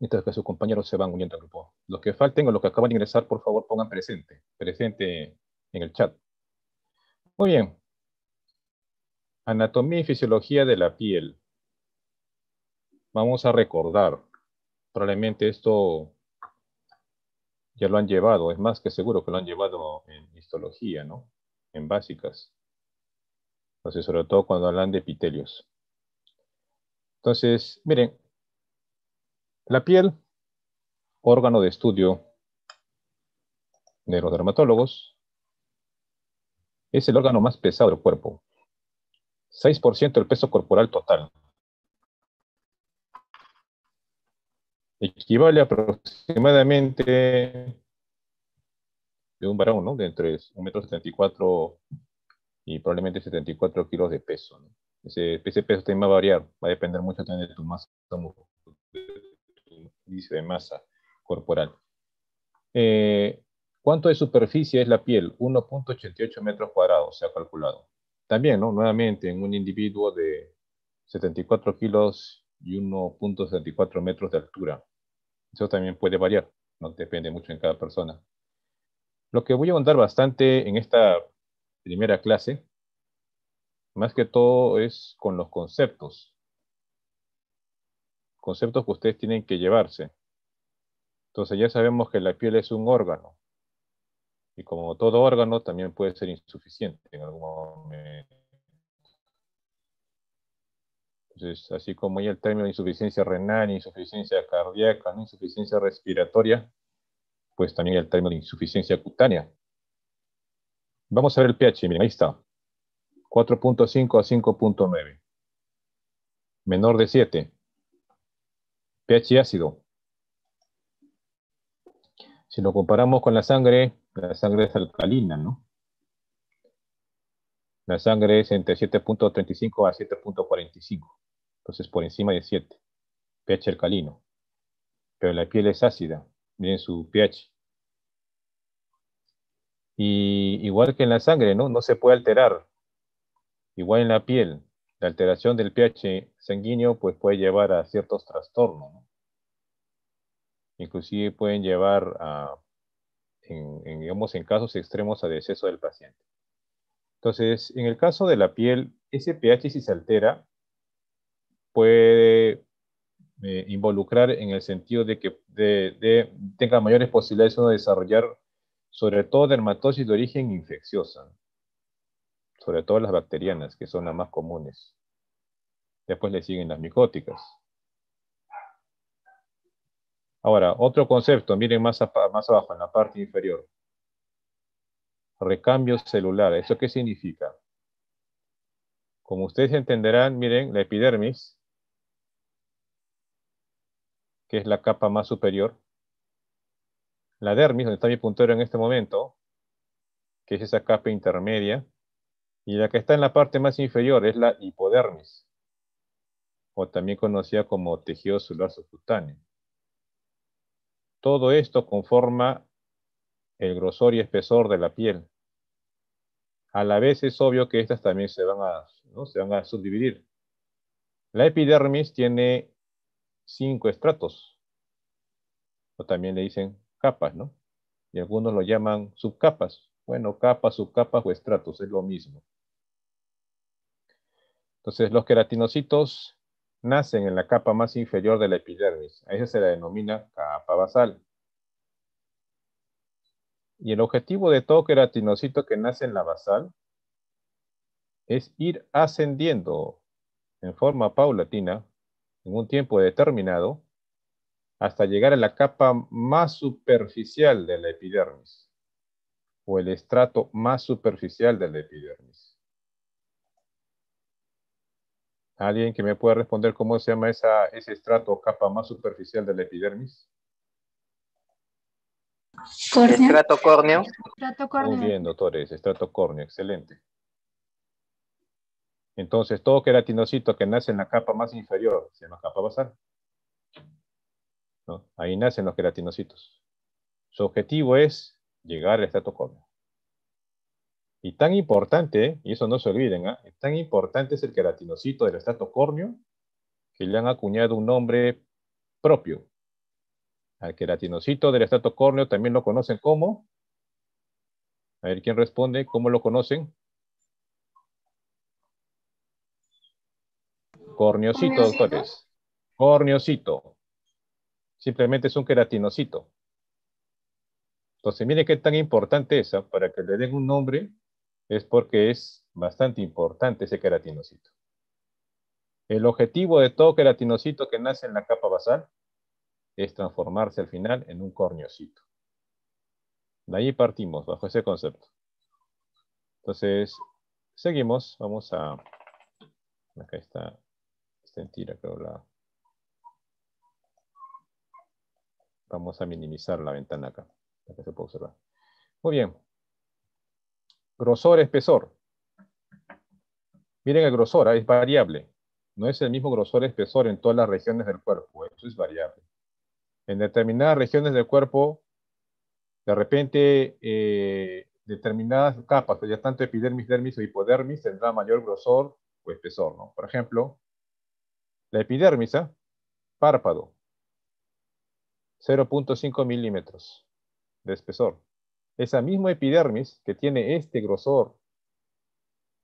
mientras que sus compañeros se van uniendo al grupo. Los que falten o los que acaban de ingresar, por favor pongan presente, presente en el chat. Muy bien. Anatomía y fisiología de la piel. Vamos a recordar. Probablemente esto ya lo han llevado, es más que seguro que lo han llevado en histología, ¿no? En básicas. Entonces, sobre todo cuando hablan de epitelios. Entonces, miren, la piel, órgano de estudio de los dermatólogos, es el órgano más pesado del cuerpo. 6% del peso corporal total. Equivale aproximadamente de un varón, ¿no? De entre 1,74 m y probablemente 74 kilos de peso. Ese, ese, peso también va a variar, va a depender mucho también de tu masa muscular de masa corporal. Eh, ¿Cuánto de superficie es la piel? 1.88 metros cuadrados se ha calculado. También, nuevamente, en un individuo de 74 kilos y 1.74 metros de altura. Eso también puede variar, no depende mucho en cada persona. Lo que voy a contar bastante en esta primera clase, más que todo, es con los conceptos conceptos que ustedes tienen que llevarse. Entonces ya sabemos que la piel es un órgano. Y como todo órgano, también puede ser insuficiente en algún momento. así como hay el término de insuficiencia renal, insuficiencia cardíaca, insuficiencia respiratoria, pues también el término de insuficiencia cutánea. Vamos a ver el pH, miren, ahí está. 4.5 a 5.9. Menor de 7 pH ácido. Si lo comparamos con la sangre, la sangre es alcalina, ¿no? La sangre es entre 7.35 a 7.45. Entonces, por encima de 7. pH alcalino. Pero la piel es ácida. Miren su pH. Y igual que en la sangre, ¿no? No se puede alterar. Igual en la piel la alteración del pH sanguíneo pues puede llevar a ciertos trastornos. Inclusive pueden llevar a, en, digamos, en casos extremos a deceso del paciente. Entonces, en el caso de la piel, ese pH si se altera puede eh, involucrar en el sentido de que tenga mayores posibilidades de desarrollar sobre todo dermatosis de origen infecciosa sobre todo las bacterianas, que son las más comunes. Después le siguen las micóticas. Ahora, otro concepto, miren más, más abajo, en la parte inferior. Recambio celular, ¿eso qué significa? Como ustedes entenderán, miren, la epidermis, que es la capa más superior, la dermis, donde está mi puntero en este momento, que es esa capa intermedia, y la que está en la parte más inferior es la hipodermis, o también conocida como tejido celular subcutáneo. Todo esto conforma el grosor y espesor de la piel. A la vez es obvio que estas también se van a, se van a subdividir. La epidermis tiene cinco estratos, o también le dicen capas, ¿no? Y algunos lo llaman subcapas. Bueno, capas, subcapas o estratos, es lo mismo. Entonces, los queratinocitos nacen en la capa más inferior de la epidermis. A esa se la denomina capa basal. Y el objetivo de todo queratinocito que nace en la basal es ir ascendiendo en forma paulatina, en un tiempo determinado, hasta llegar a la capa más superficial de la epidermis, o el estrato más superficial de la epidermis. ¿Alguien que me pueda responder cómo se llama ese estrato o capa más superficial de la epidermis? Estrato córneo. Muy bien, doctores, estrato córneo, excelente. Entonces, todo queratinocito que nace en la capa más inferior se llama capa basal. Ahí nacen los queratinocitos. Su objetivo es llegar al estrato córneo. Y tan importante, y eso no se olviden, ¿ah? tan importante es el queratinocito del estrato córneo que le han acuñado un nombre propio. Al queratinocito del estrato córneo también lo conocen como. A ver quién responde, ¿cómo lo conocen? Corneocito, doctores. Corneocito. Simplemente es un queratinocito. Entonces, miren qué tan importante es ¿ah? para que le den un nombre es porque es bastante importante ese queratinocito. El objetivo de todo queratinocito que nace en la capa basal es transformarse al final en un corniocito. De ahí partimos, bajo ese concepto. Entonces, seguimos, vamos a... Acá está, está en tira, creo, la... Vamos a minimizar la ventana acá, para que se pueda observar. Muy bien, Grosor, espesor. Miren el grosor, ah, es variable. No es el mismo grosor, espesor en todas las regiones del cuerpo. Eso es variable. En determinadas regiones del cuerpo, de repente, eh, determinadas capas, ya tanto epidermis, dermis o hipodermis, tendrá mayor grosor o espesor. ¿no? Por ejemplo, la epidermis, ah, párpado, 0.5 milímetros de espesor esa misma epidermis que tiene este grosor,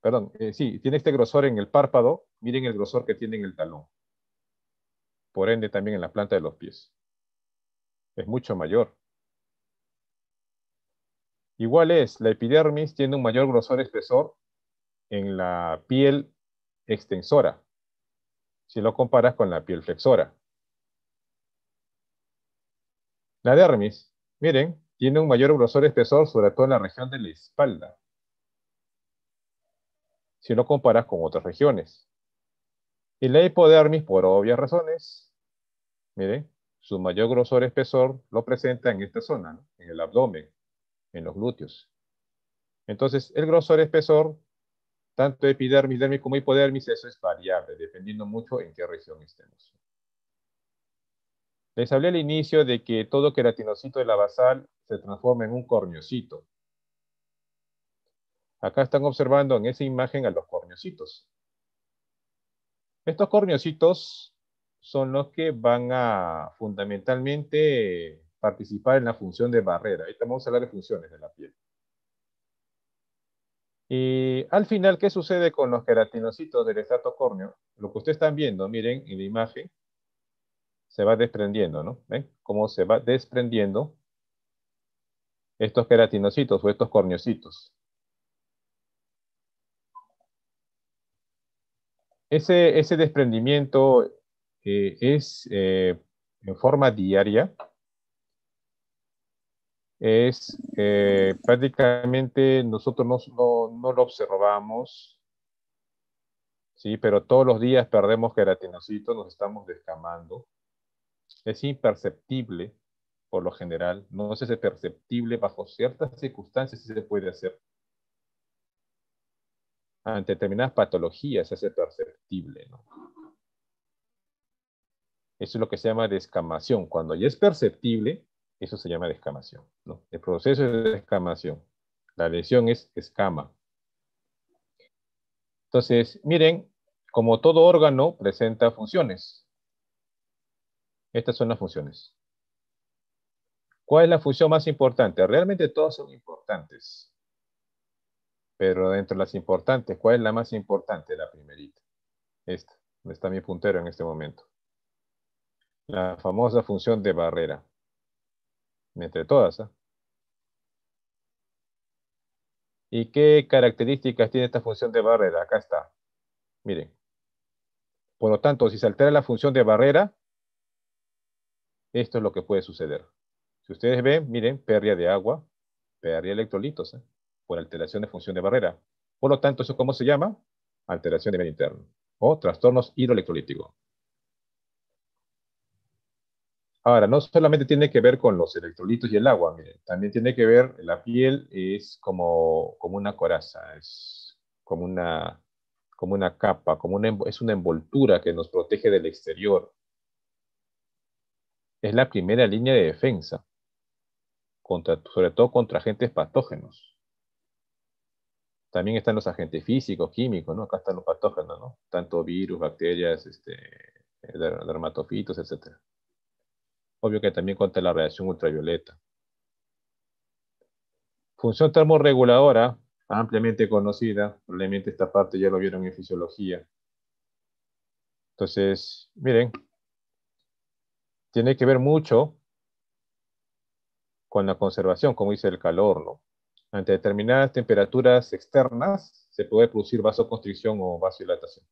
perdón, eh, sí, tiene este grosor en el párpado, miren el grosor que tiene en el talón. Por ende, también en la planta de los pies. Es mucho mayor. Igual es, la epidermis tiene un mayor grosor espesor en la piel extensora, si lo comparas con la piel flexora. La dermis, miren, tiene un mayor grosor espesor, sobre todo en la región de la espalda, si lo comparas con otras regiones. Y la hipodermis, por obvias razones, miren, su mayor grosor espesor lo presenta en esta zona, en el abdomen, en los glúteos. Entonces, el grosor espesor, tanto epidermis, dermis como hipodermis, eso es variable, dependiendo mucho en qué región estemos. Les hablé al inicio de que todo queratinocito de la basal se transforma en un corneocito. Acá están observando en esa imagen a los corneocitos. Estos corneocitos son los que van a fundamentalmente participar en la función de barrera. Ahí vamos a hablar de funciones de la piel. Y al final, ¿qué sucede con los queratinocitos del estrato córneo? Lo que ustedes están viendo, miren en la imagen, se va desprendiendo, ¿no? ¿Ven? Cómo se va desprendiendo estos queratinocitos o estos corneocitos. Ese, ese desprendimiento eh, es eh, en forma diaria, es eh, prácticamente nosotros no, no, lo observamos, ¿sí? pero todos los días perdemos queratinocitos, nos estamos descamando es imperceptible, por lo general, no se hace perceptible bajo ciertas circunstancias si se puede hacer. Ante determinadas patologías se hace perceptible. Eso es lo que se llama descamación. Cuando ya es perceptible, eso se llama descamación. El proceso es descamación. La lesión es escama. Entonces, miren, como todo órgano presenta funciones, estas son las funciones. ¿Cuál es la función más importante? Realmente todas son importantes. Pero dentro de las importantes, ¿cuál es la más importante? La primerita. Esta. está mi puntero en este momento. La famosa función de barrera. Entre todas. ¿ah? ¿Y qué características tiene esta función de barrera? Acá está. Miren. Por lo tanto, si se altera la función de barrera, esto es lo que puede suceder. Si ustedes ven, miren, pérdida de agua, pérdida de electrolitos, ¿eh? por alteración de función de barrera. Por lo tanto, ¿eso cómo se llama? Alteración de medio interno o trastornos hidroelectrolíticos. Ahora, no solamente tiene que ver con los electrolitos y el agua, miren, también tiene que ver, la piel es como, como una coraza, es como una, como una capa, como es una envoltura que nos protege del exterior es la primera línea de defensa, contra, sobre todo contra agentes patógenos. También están los agentes físicos, químicos, ¿no? Acá están los patógenos, ¿no? Tanto virus, bacterias, este, dermatofitos, etc. Obvio que también contra la radiación ultravioleta. Función termorreguladora, ampliamente conocida, probablemente esta parte ya lo vieron en fisiología. Entonces, miren, tiene que ver mucho con la conservación, como dice el calor, Ante determinadas temperaturas externas se puede producir vasoconstricción o vasodilatación.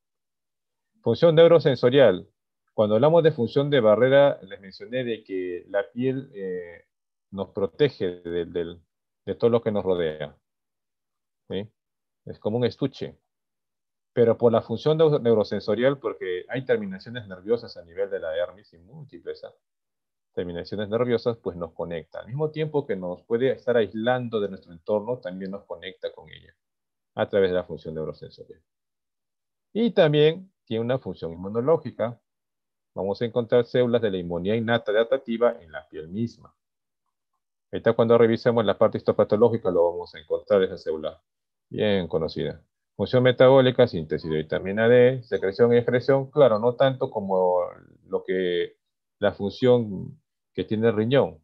Función neurosensorial. Cuando hablamos de función de barrera, les mencioné de que la piel eh, nos protege de, todo lo que nos rodea. Es como un estuche pero por la función neurosensorial, porque hay terminaciones nerviosas a nivel de la dermis y múltiples ¿ah? terminaciones nerviosas, pues nos conecta. Al mismo tiempo que nos puede estar aislando de nuestro entorno, también nos conecta con ella a través de la función neurosensorial. Y también tiene una función inmunológica. Vamos a encontrar células de la inmunidad innata adaptativa en la piel misma. Ahorita cuando revisemos la parte histopatológica lo vamos a encontrar, esa célula bien conocida función metabólica, síntesis de vitamina D, secreción y excreción, claro, no tanto como lo que la función que tiene el riñón,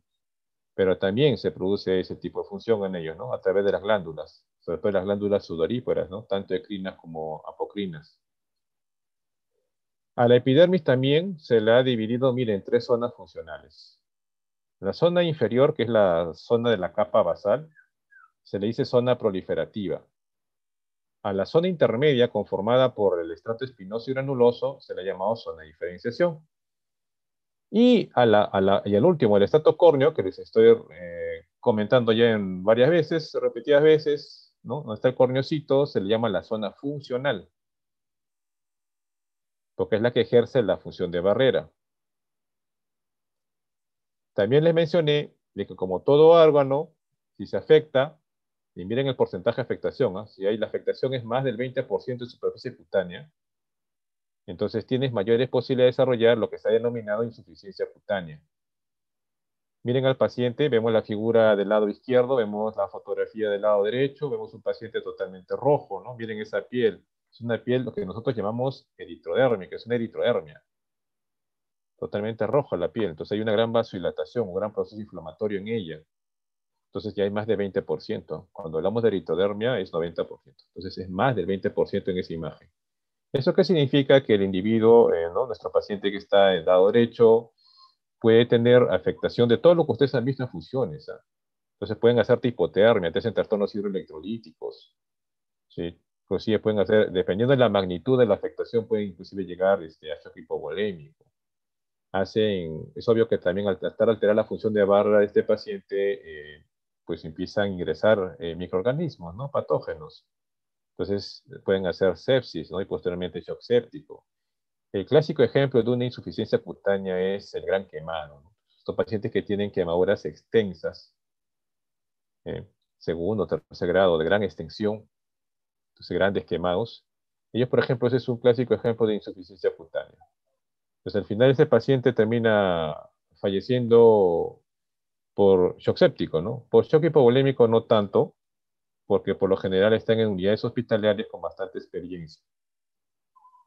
pero también se produce ese tipo de función en ellos, ¿no? A través de las glándulas, sobre todo las glándulas sudoríferas, ¿no? Tanto ecrinas como apocrinas. A la epidermis también se la ha dividido, miren, en tres zonas funcionales. La zona inferior, que es la zona de la capa basal, se le dice zona proliferativa. A la zona intermedia, conformada por el estrato espinoso y granuloso, se le ha zona de diferenciación. Y, a la, y al último, el estrato córneo, que les estoy eh, comentando ya en varias veces, repetidas veces, ¿no? Donde está el corneocito, se le llama la zona funcional, porque es la que ejerce la función de barrera. También les mencioné de que como todo órgano, si se afecta, y miren el porcentaje de afectación. ¿ah? Si hay, la afectación es más del 20% de superficie cutánea, entonces tienes mayores posibilidades de desarrollar lo que se ha denominado insuficiencia cutánea. Miren al paciente, vemos la figura del lado izquierdo, vemos la fotografía del lado derecho, vemos un paciente totalmente rojo, ¿no? Miren esa piel, es una piel lo que nosotros llamamos eritrodermia, es una eritrodermia. Totalmente roja la piel, entonces hay una gran vasodilatación, un gran proceso inflamatorio en ella. Entonces ya hay más de 20%. Cuando hablamos de eritodermia es 90%. Entonces es más del 20% en esa imagen. ¿Eso qué significa? Que el individuo, eh, nuestro paciente que está en lado derecho, puede tener afectación de todo lo que ustedes han visto en fusiones. ¿ah? Entonces pueden hacer hipotermia, te hacen trastornos hidroelectrolíticos. ¿sí? Inclusive pues pueden hacer, dependiendo de la magnitud de la afectación, pueden inclusive llegar este, a shock hipovolémico. Hacen, es obvio que también al tratar de alterar la función de barra de este paciente, eh, pues empiezan a ingresar eh, microorganismos, ¿no? Patógenos. Entonces pueden hacer sepsis, ¿no? Y posteriormente shock séptico. El clásico ejemplo de una insuficiencia cutánea es el gran quemado. Estos pacientes que tienen quemaduras extensas, eh, segundo, tercer grado, de gran extensión, entonces grandes quemados. Ellos, por ejemplo, ese es un clásico ejemplo de insuficiencia cutánea. Entonces, al final, ese paciente termina falleciendo por shock séptico, ¿no? Por shock hipovolémico no tanto, porque por lo general están en unidades hospitalarias con bastante experiencia.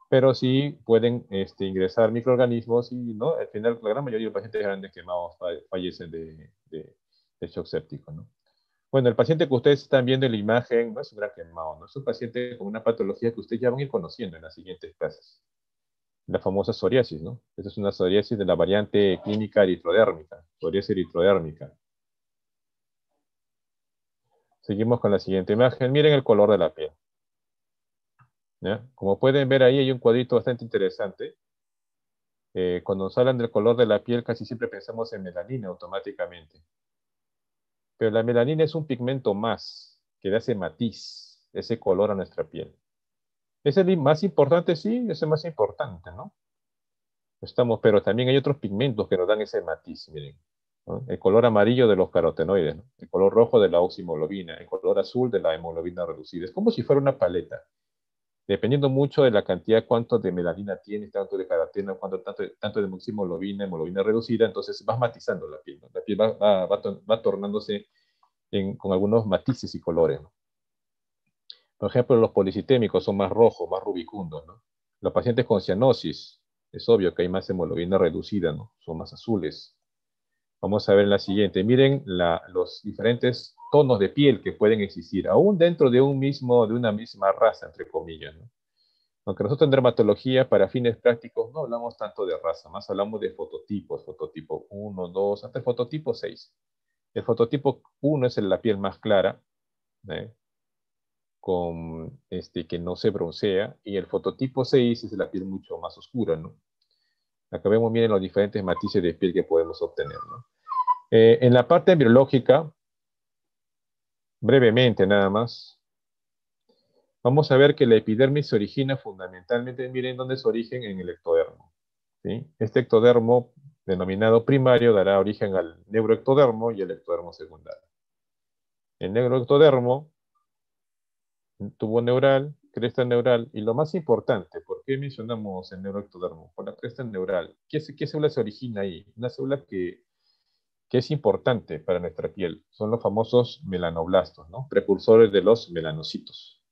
Pero sí pueden este, ingresar microorganismos y, ¿no? Al final, la gran mayoría de pacientes grandes quemados fallecen de, de shock séptico, ¿no? Bueno, el paciente que ustedes están viendo en la imagen no es un gran quemado, ¿no? Es un paciente con una patología que ustedes ya van a ir conociendo en las siguientes clases la famosa psoriasis, ¿no? Esa es una psoriasis de la variante clínica eritrodérmica, psoriasis eritrodérmica. Seguimos con la siguiente imagen. Miren el color de la piel. Como pueden ver ahí hay un cuadrito bastante interesante. Eh, cuando nos hablan del color de la piel casi siempre pensamos en melanina automáticamente. Pero la melanina es un pigmento más que le hace matiz, ese color a nuestra piel. ¿Es el más importante? Sí, es el más importante, ¿no? Estamos, pero también hay otros pigmentos que nos dan ese matiz, miren. El color amarillo de los carotenoides, el color rojo de la oximoglobina, el color azul de la hemoglobina reducida. Es como si fuera una paleta. Dependiendo mucho de la cantidad, cuánto de melanina tienes, tanto de caroteno, cuánto, tanto, tanto de oximoglobina, hemoglobina reducida, entonces vas matizando la piel. ¿no? La piel va, tornándose con algunos matices y colores. ¿no? Por ejemplo, los policitémicos son más rojos, más rubicundos, Los pacientes con cianosis, es obvio que hay más hemoglobina reducida, ¿no? Son más azules. Vamos a ver la siguiente. Miren los diferentes tonos de piel que pueden existir, aún dentro de un mismo, de una misma raza, entre comillas, Aunque nosotros en dermatología, para fines prácticos, no hablamos tanto de raza, más hablamos de fototipos, fototipo 1, 2, hasta el fototipo 6. El fototipo 1 es la piel más clara, ¿eh? con este, que no se broncea y el fototipo 6 es la piel mucho más oscura, ¿no? Acá miren, los diferentes matices de piel que podemos obtener, eh, en la parte embriológica, brevemente nada más, vamos a ver que la epidermis se origina fundamentalmente, miren dónde es origen, en el ectodermo. Este ectodermo, denominado primario, dará origen al neuroectodermo y el ectodermo secundario. El neuroectodermo tubo neural, cresta neural, y lo más importante, ¿por qué mencionamos el neuroectodermo? Por la cresta neural. ¿Qué, qué célula se origina ahí? Una célula que, es importante para nuestra piel. Son los famosos melanoblastos, ¿no? precursores de los melanocitos.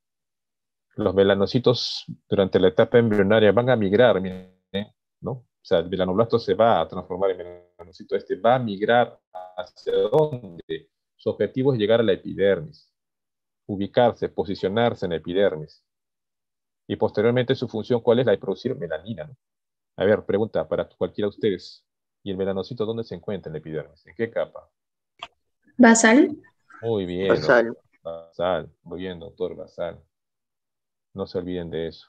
Los melanocitos durante la etapa embrionaria van a migrar, ¿no? O sea, el melanoblasto se va a transformar en melanocito. Este va a migrar hacia dónde? Su objetivo es llegar a la epidermis ubicarse, posicionarse en epidermis. Y posteriormente su función, ¿cuál es la de producir melanina? A ver, pregunta para cualquiera de ustedes. ¿Y el melanocito dónde se encuentra en la epidermis? ¿En qué capa? Basal. Muy bien. Basal. Basal. Muy bien, doctor Basal. No se olviden de eso.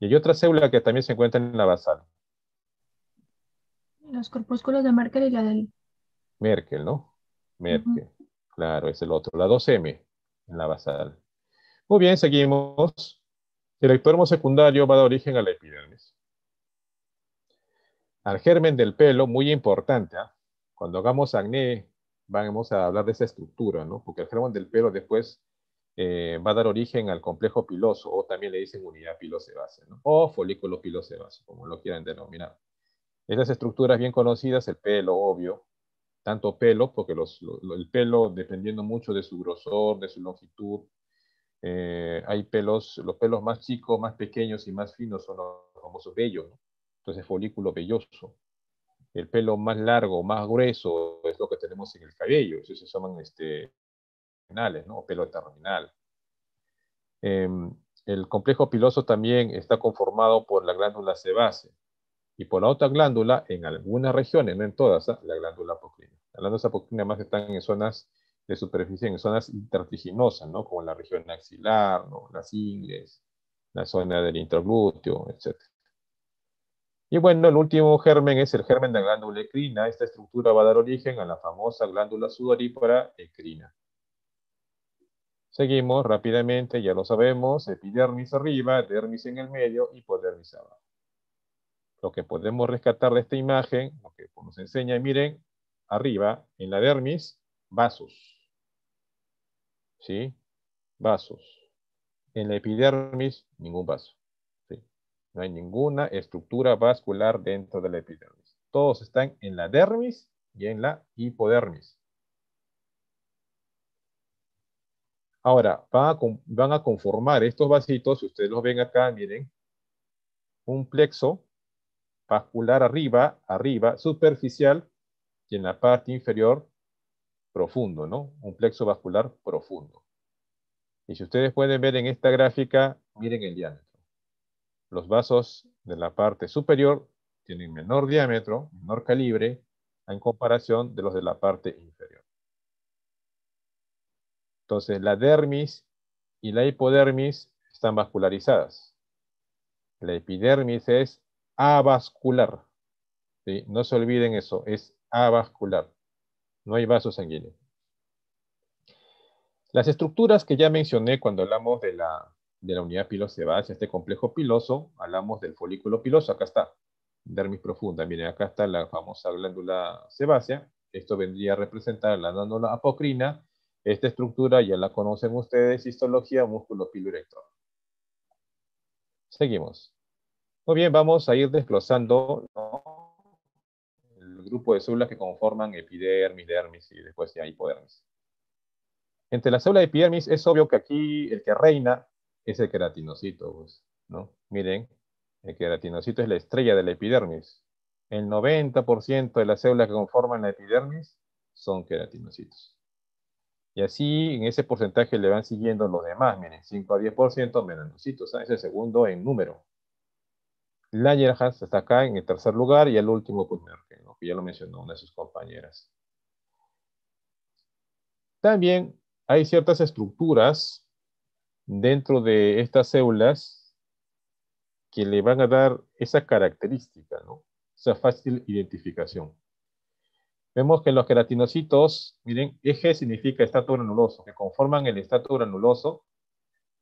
Y hay otra célula que también se encuentra en la basal. Los corpúsculos de Merkel y la del... Merkel, ¿no? Merkel. Claro, es el otro. La 2M la basal. Muy bien, seguimos. El ectodermo secundario va a dar origen a la epidermis. Al germen del pelo, muy importante. ¿ah? Cuando hagamos acné, vamos a hablar de esa estructura, ¿no? Porque el germen del pelo después eh, va a dar origen al complejo piloso, o también le dicen unidad pilosebase, O folículo pilosebase, como lo quieran denominar. Esas estructuras bien conocidas, el pelo, obvio, tanto pelo, porque el pelo, dependiendo mucho de su grosor, de su longitud, eh, hay pelos, los pelos más chicos, más pequeños y más finos son los famosos bellos. ¿no? entonces folículo velloso. El pelo más largo, más grueso, es lo que tenemos en el cabello, eso se llaman este, terminales, ¿no? pelo terminal. Em, el complejo piloso también está conformado por la glándula sebácea. Y por la otra glándula, en algunas regiones, no en todas, ¿ah? la glándula apocrina. La glándula apocrina más están en zonas de superficie, en zonas intertiginosas, ¿no? Como la región axilar, las ingles, la zona del interglúteo, etc. Y bueno, el último germen es el germen de la glándula ecrina. Esta estructura va a dar origen a la famosa glándula sudorípara ecrina. Seguimos rápidamente, ya lo sabemos, epidermis arriba, dermis en el medio, y hipodermis abajo lo que podemos rescatar de esta imagen, lo que nos enseña, miren, arriba, en la dermis, vasos. ¿Sí? Vasos. En la epidermis, ningún vaso. No hay ninguna estructura vascular dentro de la epidermis. Todos están en la dermis y en la hipodermis. Ahora, van a conformar estos vasitos, si ustedes los ven acá, miren, un plexo vascular arriba, arriba, superficial, y en la parte inferior, profundo, ¿no? Un plexo vascular profundo. Y si ustedes pueden ver en esta gráfica, miren el diámetro. Los vasos de la parte superior tienen menor diámetro, menor calibre, en comparación de los de la parte inferior. Entonces, la dermis y la hipodermis están vascularizadas. La epidermis es avascular. No se olviden eso, es avascular. No hay vaso sanguíneo. Las estructuras que ya mencioné cuando hablamos de la, de la unidad pilosebácea, este complejo piloso, hablamos del folículo piloso, acá está, dermis profunda. Miren, acá está la famosa glándula sebácea. Esto vendría a representar la glándula apocrina. Esta estructura ya la conocen ustedes, histología músculo pilorector Seguimos. Muy bien, vamos a ir desglosando el grupo de células que conforman epidermis, dermis y después ya hipodermis. Entre las células de epidermis es obvio que aquí el que reina es el queratinocito, pues, Miren, el queratinocito es la estrella de la epidermis. El 90% de las células que conforman la epidermis son queratinocitos. Y así, en ese porcentaje le van siguiendo los demás, miren, 5 a 10% melanocitos, es el segundo en número. Langerhans está acá en el tercer lugar y el último pues, que ya lo mencionó una de sus compañeras. También hay ciertas estructuras dentro de estas células que le van a dar esa característica, esa fácil identificación. Vemos que los queratinocitos, miren, eje significa estatus granuloso, que conforman el estatus granuloso,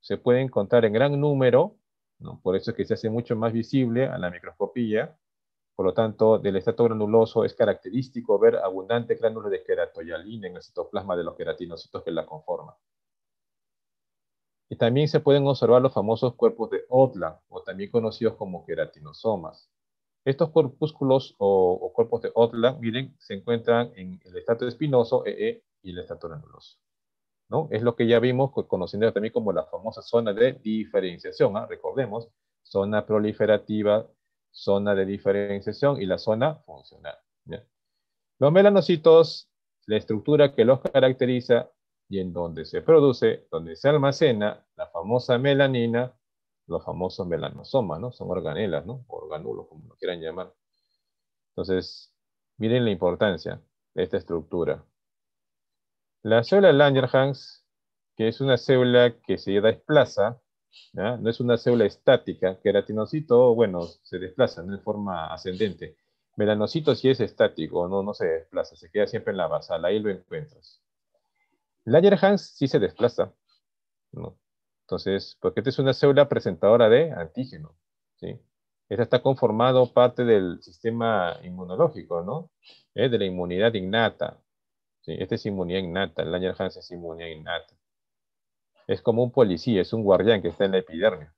se pueden encontrar en gran número por eso es que se hace mucho más visible a la microscopía. Por lo tanto, del estrato granuloso es característico ver abundante gránulos de queratoyalina en el citoplasma de los queratinocitos que la conforman. Y también se pueden observar los famosos cuerpos de Otla, o también conocidos como queratinosomas. Estos corpúsculos o, cuerpos de Odlan, miren, se encuentran en el estrato espinoso EE e, y el estrato granuloso. Es lo que ya vimos conociendo también como la famosa zona de diferenciación, ¿ah? recordemos, zona proliferativa, zona de diferenciación y la zona funcional. Los melanocitos, la estructura que los caracteriza y en donde se produce, donde se almacena la famosa melanina, los famosos melanosomas, ¿no? Son organelas, ¿no? organulos, como lo quieran llamar. Entonces, miren la importancia de esta estructura. La célula Langerhans, que es una célula que se desplaza, no es una célula estática, queratinocito, bueno, se desplaza ¿no? forma ascendente. Melanocito sí es estático, no, no se desplaza, se queda siempre en la basal, ahí lo encuentras. Langerhans sí se desplaza, Entonces, porque esta es una célula presentadora de antígeno, ¿sí? Esta está conformado parte del sistema inmunológico, ¿Eh? De la inmunidad innata, esta es inmunidad innata, el Langerhans es inmunidad innata. Es como un policía, es un guardián que está en la epidermis.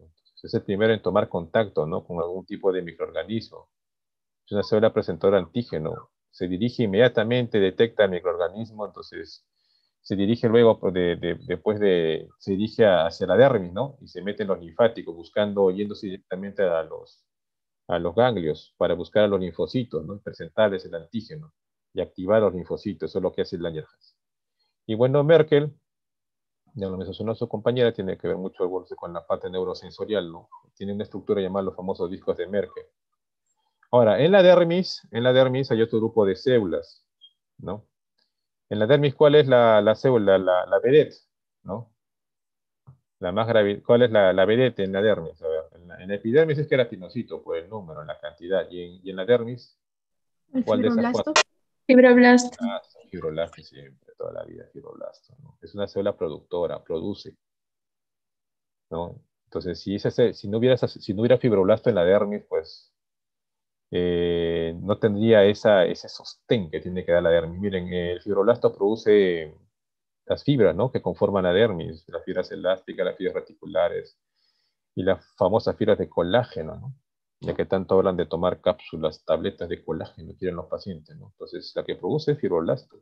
es el primero en tomar contacto ¿no? con algún tipo de microorganismo. Es una célula presentadora de antígeno. Se dirige inmediatamente, detecta el microorganismo, entonces se dirige luego, pues, después de, se dirige hacia la dermis, ¿no? Y se mete en los linfáticos, buscando, yéndose directamente a los, ganglios para buscar a los linfocitos, ¿no? presentarles el antígeno y activar los linfocitos. Eso es lo que hace el Langerhans. Y bueno, Merkel, ya lo mencionó su compañera, tiene que ver mucho con la parte neurosensorial, ¿no? Tiene una estructura llamada los famosos discos de Merkel. Ahora, en la dermis, en la dermis hay otro grupo de células, ¿no? En la dermis, ¿cuál es la, célula, la, la ¿no? La más grave, ¿cuál es la, la en la dermis? en la, en epidermis es queratinocito por pues, el número, en la cantidad, y en, la dermis, ¿cuál de Fibroblasto. Ah, fibroblasto siempre, toda la vida fibroblasto. Es una célula productora, produce. ¿no? Entonces, si, ese, si, no hubiera, si no hubiera fibroblasto en la dermis, pues eh, no tendría esa, ese sostén que tiene que dar la dermis. Miren, el fibroblasto produce las fibras ¿no? que conforman la dermis, las fibras elásticas, las fibras reticulares y las famosas fibras de colágeno. ¿no? ya que tanto hablan de tomar cápsulas, tabletas de colágeno, quieren los pacientes, ¿no? Entonces, la que produce es fibroblasto.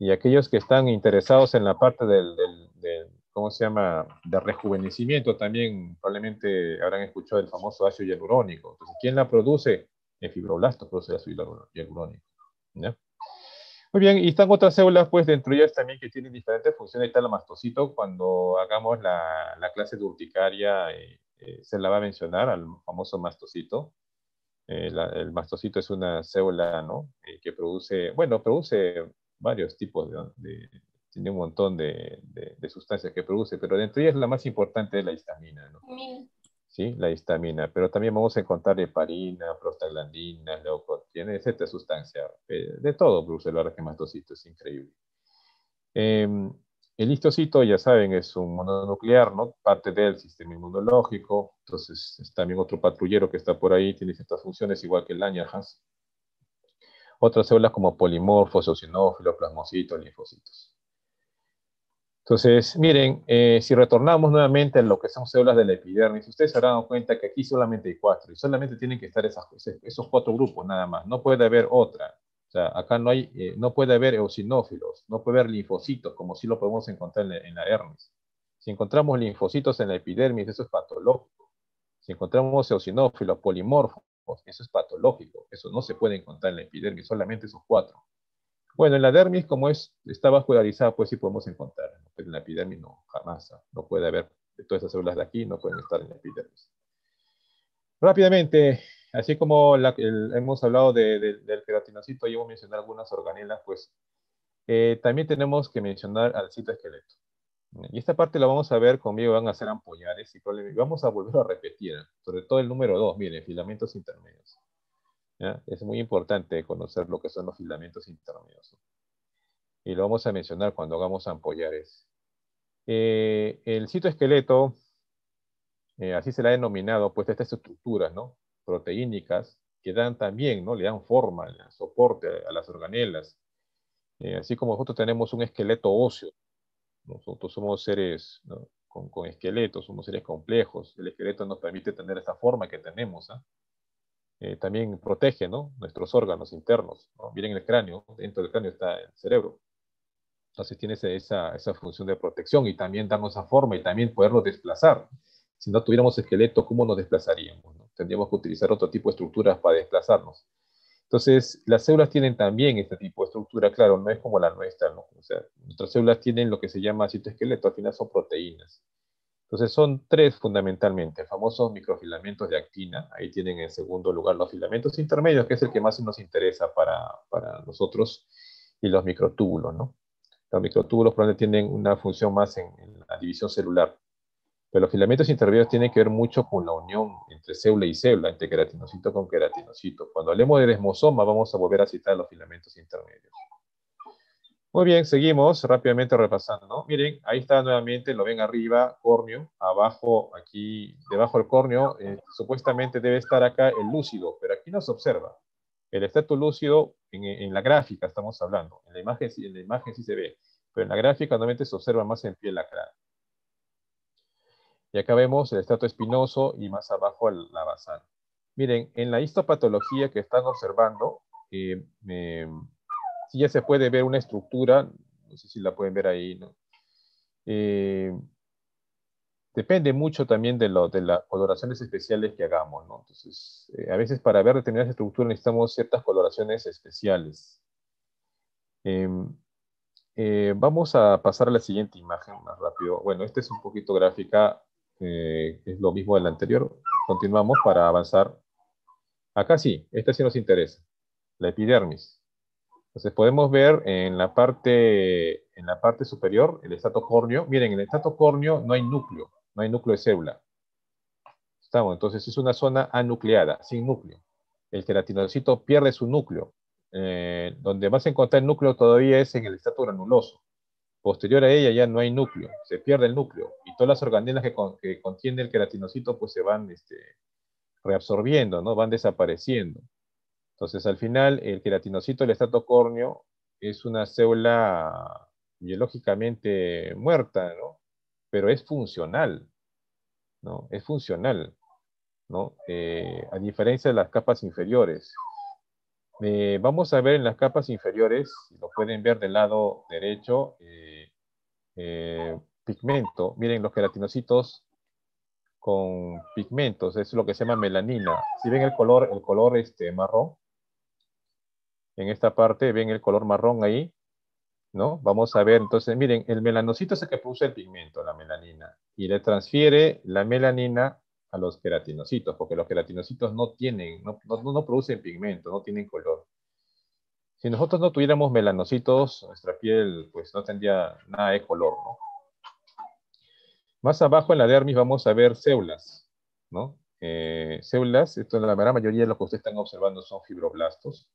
Y aquellos que están interesados en la parte del, ¿cómo se llama?, de rejuvenecimiento, también probablemente habrán escuchado el famoso ácido hialurónico. Entonces, ¿quién la produce? El fibroblasto produce el ácido hialurónico. Muy bien, y están otras células, pues dentro de ellas también que tienen diferentes funciones. está el mastocito, cuando hagamos la, clase de urticaria, eh, eh, se la va a mencionar al famoso mastocito. Eh, el mastocito es una célula, ¿no? Eh, que produce, bueno, produce varios tipos de, tiene un montón de, sustancias que produce, pero dentro entre es la más importante es la histamina, Sí, la histamina, pero también vamos a encontrar heparina, prostaglandina, leucotiene, etcétera, sustancia, de todo produce el mastocito es increíble. Em, el histocito, ya saben, es un mononuclear, ¿no? Parte del sistema inmunológico. Entonces, es también otro patrullero que está por ahí, tiene ciertas funciones, igual que el Langerhans. Otras células como polimorfos, eosinófilos, plasmocitos, linfocitos. Entonces, miren, eh, si retornamos nuevamente a lo que son células de la epidermis, ustedes se dado cuenta que aquí solamente hay cuatro, y solamente tienen que estar esos cuatro grupos nada más, no puede haber otra. O sea, acá no, hay, eh, no puede haber eosinófilos, no puede haber linfocitos, como sí lo podemos encontrar en la, dermis. Si encontramos linfocitos en la epidermis, eso es patológico. Si encontramos eosinófilos, polimorfos, eso es patológico. Eso no se puede encontrar en la epidermis, solamente esos cuatro. Bueno, en la dermis, como es, está vascularizada, pues sí podemos encontrar, pero en la epidermis no, jamás. No puede haber, todas esas células de aquí no pueden estar en la epidermis. Rápidamente, Así como hemos hablado del queratinocito y hemos mencionado algunas organelas, pues eh, también tenemos que mencionar al citoesqueleto. Y esta parte la vamos a ver conmigo, van a ser ampollares y vamos a volver a repetir, sobre todo el número 2, miren, filamentos intermedios. Es muy importante conocer lo que son los filamentos intermedios. Y lo vamos a mencionar cuando hagamos ampollares. Eh, el citoesqueleto, eh, así se la ha denominado, pues estas estructuras, ¿no? proteínicas que dan también, ¿no? Le dan forma, soporte a las organelas. Eh, así como nosotros tenemos un esqueleto óseo, nosotros somos seres con, esqueletos, somos seres complejos. El esqueleto nos permite tener esa forma que tenemos. ¿ah? Eh, también protege nuestros órganos internos. Miren el cráneo, dentro del cráneo está el cerebro. Entonces tiene esa, función de protección y también darnos esa forma y también poderlo desplazar. Si no tuviéramos esqueleto ¿cómo nos desplazaríamos? Tendríamos que utilizar otro tipo de estructuras para desplazarnos. Entonces, las células tienen también este tipo de estructura, claro, no es como la nuestra, ¿no? O sea, nuestras células tienen lo que se llama citoesqueleto, al final son proteínas. Entonces, son tres fundamentalmente, famosos microfilamentos de actina, ahí tienen en segundo lugar los filamentos intermedios, que es el que más nos interesa para, para nosotros, y los microtúbulos, ¿no? Los microtúbulos probablemente tienen una función más en, en la división celular. Pero los filamentos intermedios tienen que ver mucho con la unión entre célula y célula, entre queratinocito con queratinocito. Cuando hablemos del esmosoma, vamos a volver a citar los filamentos intermedios. Muy bien, seguimos rápidamente repasando. Miren, ahí está nuevamente, lo ven arriba, córneo, abajo, aquí, debajo del córneo, eh, supuestamente debe estar acá el lúcido, pero aquí no se observa. El estatus lúcido, en, la gráfica estamos hablando, en la, imagen, en la imagen sí se ve, pero en la gráfica normalmente se observa más en piel cara. Y acá vemos el estrato espinoso y más abajo la basal. Miren, en la histopatología que están observando, eh, si ya se puede ver una estructura, no sé si la pueden ver ahí, eh, depende mucho también de, lo, de las coloraciones especiales que hagamos, Entonces, eh, a veces para ver determinadas estructuras necesitamos ciertas coloraciones especiales. Em, vamos a pasar a la siguiente imagen más rápido. Bueno, esta es un poquito gráfica eh, es lo mismo del anterior. Continuamos para avanzar. Acá sí, esta sí nos interesa, la epidermis. Entonces podemos ver en la parte, en la parte superior el estrato córneo. Miren, en el estrato córneo no hay núcleo, no hay núcleo de célula. Estamos, entonces es una zona anucleada, sin núcleo. El queratinocito pierde su núcleo. Eh, donde más se encuentra el núcleo todavía es en el estrato granuloso. Posterior a ella ya no hay núcleo, se pierde el núcleo y todas las organelas que, contiene el queratinocito pues se van este, reabsorbiendo, ¿no? van desapareciendo. Entonces al final el queratinocito el estrato córneo es una célula biológicamente muerta, pero es funcional, ¿no? es funcional, ¿no? Eh, a diferencia de las capas inferiores. Eh, vamos a ver en las capas inferiores, lo pueden ver del lado derecho, eh, eh, pigmento. Miren los queratinocitos con pigmentos, es lo que se llama melanina. Si ven el color, el color este, marrón, en esta parte ven el color marrón ahí, ¿no? Vamos a ver, entonces, miren, el melanocito es el que produce el pigmento, la melanina, y le transfiere la melanina a los queratinocitos, porque los queratinocitos no tienen, no, producen pigmento, no tienen color. Si nosotros no tuviéramos melanocitos, nuestra piel pues no tendría nada de color, ¿no? Más abajo en la dermis vamos a ver células, ¿no? Eh, células, esto la gran mayoría de lo que ustedes están observando son fibroblastos,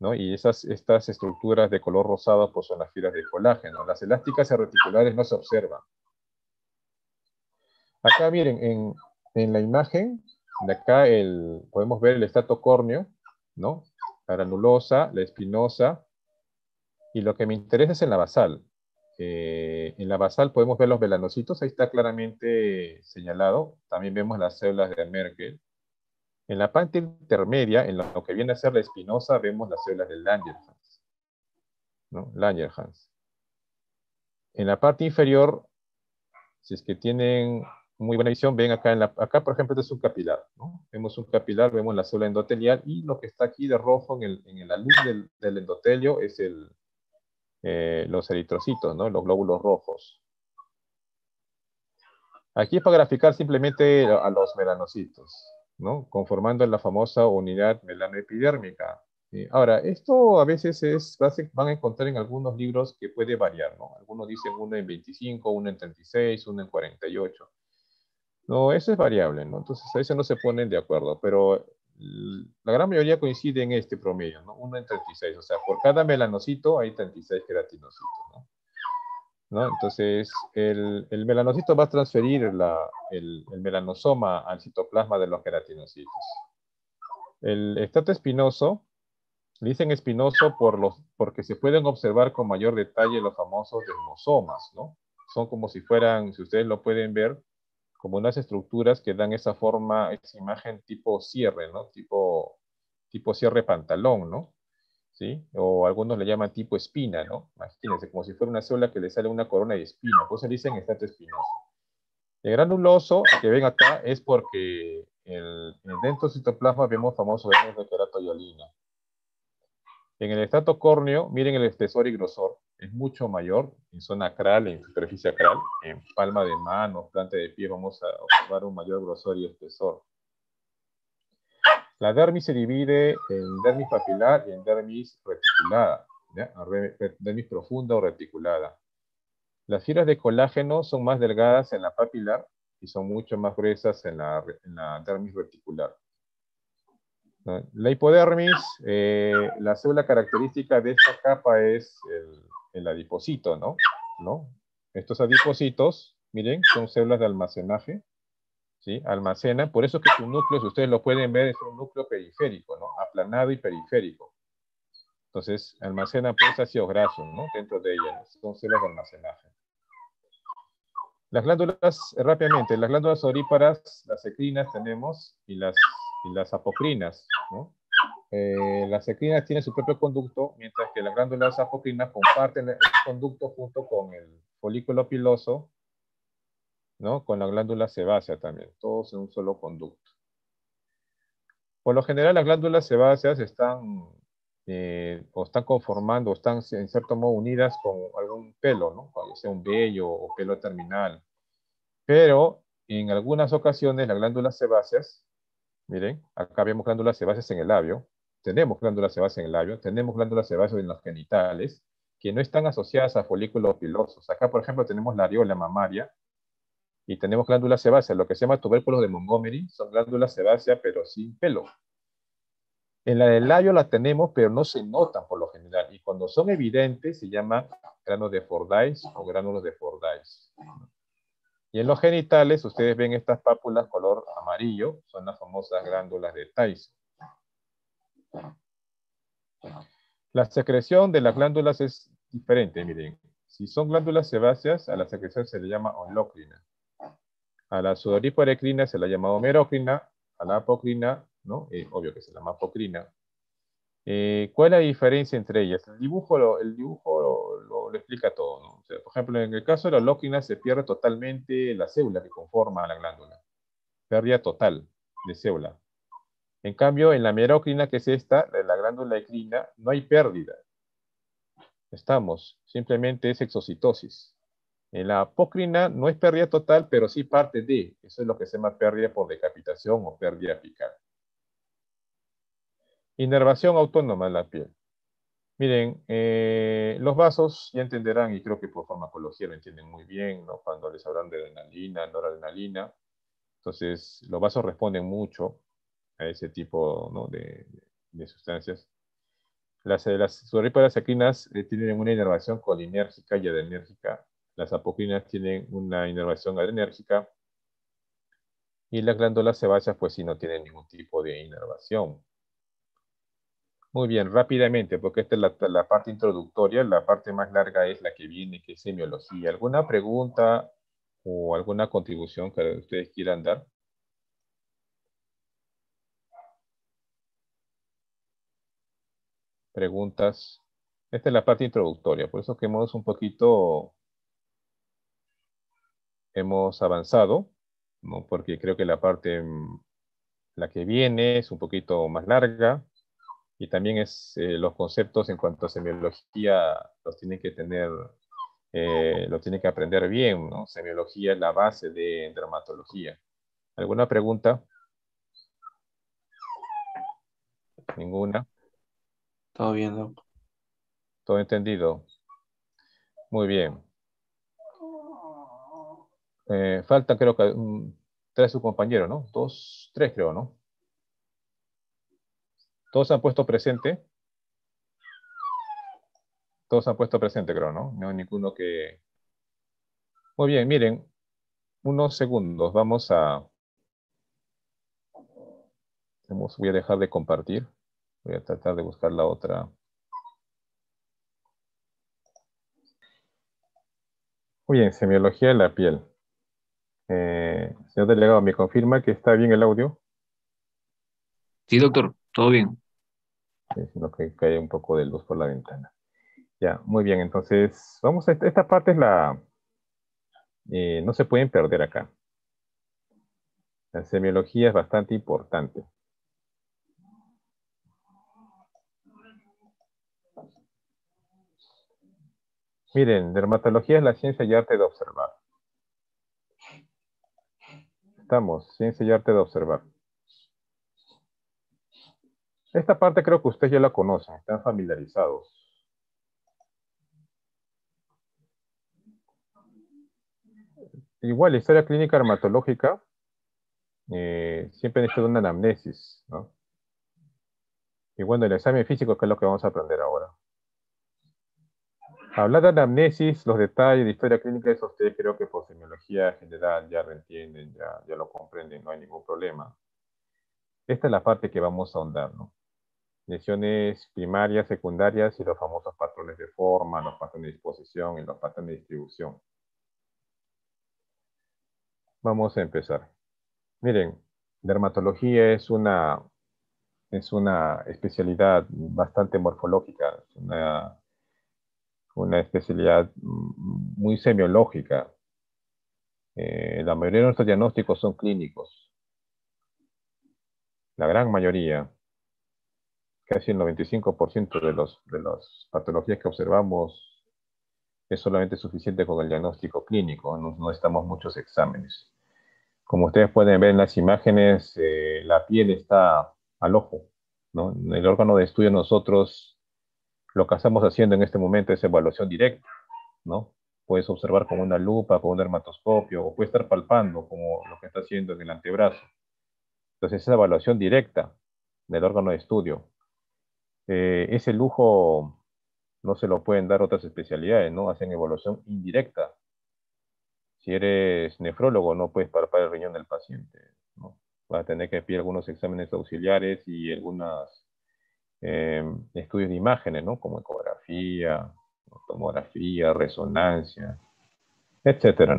¿no? Y esas, estas estructuras de color rosado pues son las fibras de colágeno. Las elásticas y reticulares no se observan. Acá miren, en, en la imagen, de acá podemos ver el estrato ¿no? La granulosa, la espinosa, y lo que me interesa es en la basal. Eh, en la basal podemos ver los velanositos, ahí está claramente señalado. También vemos las células de Merkel. En la parte intermedia, en lo que viene a ser la espinosa, vemos las células de Langerhans. ¿no? Langerhans. En la parte inferior, si es que tienen muy buena visión ven acá, en la, acá por ejemplo, este es un capilar, Vemos un capilar, vemos la célula endotelial y lo que está aquí de rojo en, el, en la luz del, endotelio es el, eh, los eritrocitos, Los glóbulos rojos. Aquí es para graficar simplemente a los melanocitos, ¿no? Conformando la famosa unidad melanoepidérmica. ahora, esto a veces es, van a encontrar en algunos libros que puede variar, ¿no? Algunos dicen uno en 25, uno en 36, uno en 48. No, eso es variable, ¿no? Entonces a veces no se ponen de acuerdo, pero la gran mayoría coincide en este promedio, ¿no? Uno en 36, o sea, por cada melanocito hay 36 queratinocitos, ¿no? Entonces, el, el, melanocito va a transferir la, el, melanosoma al citoplasma de los queratinocitos. El estrato espinoso, dicen espinoso por los, porque se pueden observar con mayor detalle los famosos desmosomas, ¿no? Son como si fueran, si ustedes lo pueden ver, como unas estructuras que dan esa forma, esa imagen tipo cierre, ¿no? Tipo, tipo cierre pantalón, ¿no? ¿Sí? O algunos le llaman tipo espina, ¿no? Imagínense, como si fuera una sola que le sale una corona de espina, por eso le dicen estatus espinoso. El granuloso que ven acá es porque el, dentro del citoplasma vemos famoso de queratoyolina. En el estrato córneo, miren el espesor y grosor, es mucho mayor en zona acral, en superficie acral, en palma de mano, planta de pie, vamos a observar un mayor grosor y espesor. La dermis se divide en dermis papilar y en dermis reticulada, dermis profunda o reticulada. Las fibras de colágeno son más delgadas en la papilar y son mucho más gruesas en la, en la dermis reticular. La hipodermis, eh, la célula característica de esta capa es el, el adipocito, ¿no? ¿no? Estos adipocitos, miren, son células de almacenaje, ¿sí? almacena. por eso que su núcleo, si ustedes lo pueden ver, es un núcleo periférico, ¿no? Aplanado y periférico. Entonces, almacena pues ácido grasos, ¿no? Dentro de ellas, son células de almacenaje. Las glándulas, eh, rápidamente, las glándulas oríparas, las ecrinas tenemos, y las y las apocrinas. ¿no? Eh, las ecrinas tienen su propio conducto, mientras que las glándulas apocrinas comparten el conducto junto con el folículo piloso, ¿no? con la glándula sebácea también, todos en un solo conducto. Por lo general, las glándulas sebáceas están, eh, o están conformando, están en cierto modo unidas con algún pelo, ¿no? sea un vello o pelo terminal. Pero en algunas ocasiones, las glándulas sebáceas Miren, acá vemos glándulas sebáceas en el labio, tenemos glándulas sebáceas en el labio, tenemos glándulas sebáceas en los genitales, que no están asociadas a folículos pilosos. Acá, por ejemplo, tenemos la areola mamaria y tenemos glándulas sebáceas. Lo que se llama tubérculos de Montgomery son glándulas sebáceas, pero sin pelo. En la del labio la tenemos, pero no se notan por lo general. Y cuando son evidentes, se llaman granos de Fordyce o gránulos de Fordyce. Y en los genitales, ustedes ven estas pápulas color amarillo, son las famosas glándulas de Tyson. La secreción de las glándulas es diferente, miren. Si son glándulas sebáceas, a la secreción se le llama onlocrina. A la sudoripoerecrina se la llama homerocrina, a la apocrina, ¿no? Eh, obvio que se llama apocrina. Eh, ¿Cuál es la diferencia entre ellas? El dibujo lo, el dibujo lo, explica todo. por ejemplo, en el caso de la lóquina se pierde totalmente la célula que conforma la glándula. Pérdida total de célula. En cambio, en la merocrina, que es esta, la glándula eclina, no hay pérdida. Estamos, simplemente es exocitosis. En la apocrina no es pérdida total, pero sí parte de. Eso es lo que se llama pérdida por decapitación o pérdida apical. Inervación autónoma de la piel. Miren, eh, los vasos ya entenderán, y creo que por farmacología lo entienden muy bien, ¿no? cuando les hablan de adrenalina, noradrenalina. Entonces, los vasos responden mucho a ese tipo de, sustancias. Las, eh, las sudoríparas eh, tienen una inervación colinérgica y adenérgica. Las apocrinas tienen una inervación adenérgica. Y las glándulas sebáceas, pues sí, no tienen ningún tipo de inervación. Muy bien, rápidamente, porque esta es la, parte introductoria, la parte más larga es la que viene, que es semiología. ¿Alguna pregunta o alguna contribución que ustedes quieran dar? Preguntas. Esta es la parte introductoria, por eso que hemos un poquito, hemos avanzado, porque creo que la parte, mm, la que viene es un poquito más larga, y también es, eh, los conceptos en cuanto a semiología los tiene que tener, eh, los tiene que aprender bien, ¿no? Semiología es la base de dermatología. ¿Alguna pregunta? Ninguna. Todo bien, ¿no? Todo entendido. Muy bien. Eh, faltan creo que tres su compañero, ¿no? Dos, tres creo, ¿no? Todos han puesto presente. Todos han puesto presente, creo, ¿no? No hay ninguno que... Muy bien, miren, unos segundos. Vamos a... Voy a dejar de compartir. Voy a tratar de buscar la otra... Muy bien, semiología de la piel. Eh, señor delegado, ¿me confirma que está bien el audio? Sí, doctor todo bien. Sino que cae un poco de luz por la ventana. Ya, muy bien, entonces vamos a esta parte es la... Eh, no se pueden perder acá. La semiología es bastante importante. Miren, dermatología es la ciencia y arte de observar. Estamos, ciencia y arte de observar. Esta parte creo que ustedes ya la conocen, están familiarizados. Igual, historia clínica dermatológica, eh, siempre han hecho una anamnesis, ¿no? Y bueno, el examen físico que es lo que vamos a aprender ahora. Hablar de anamnesis, los detalles de historia clínica, eso ustedes creo que por semiología general ya lo entienden, ya lo comprenden, no hay ningún problema. Esta es la parte que vamos a ahondar, Lesiones primarias, secundarias y los famosos patrones de forma, los patrones de disposición y los patrones de distribución. Vamos a empezar. Miren, dermatología es una, es una especialidad bastante morfológica, una, especialidad muy semiológica. Eh, la mayoría de nuestros diagnósticos son clínicos, la gran mayoría, casi el 95% de, las patologías que observamos es solamente suficiente con el diagnóstico clínico, no, no necesitamos muchos exámenes. Como ustedes pueden ver en las imágenes, eh, la piel está al ojo. En El órgano de estudio nosotros, lo que estamos haciendo en este momento es evaluación directa. ¿no? Puedes observar con una lupa, con un dermatoscopio, o puedes estar palpando como lo que está haciendo en el antebrazo entonces, esa evaluación directa del órgano de estudio. Eh, ese lujo no se lo pueden dar otras especialidades, ¿no? Hacen evaluación indirecta. Si eres nefrólogo, no puedes parpar el riñón del paciente, ¿no? Vas a tener que pedir algunos exámenes auxiliares y algunos eh, estudios de imágenes, ¿no? Como ecografía, tomografía, resonancia, etcétera.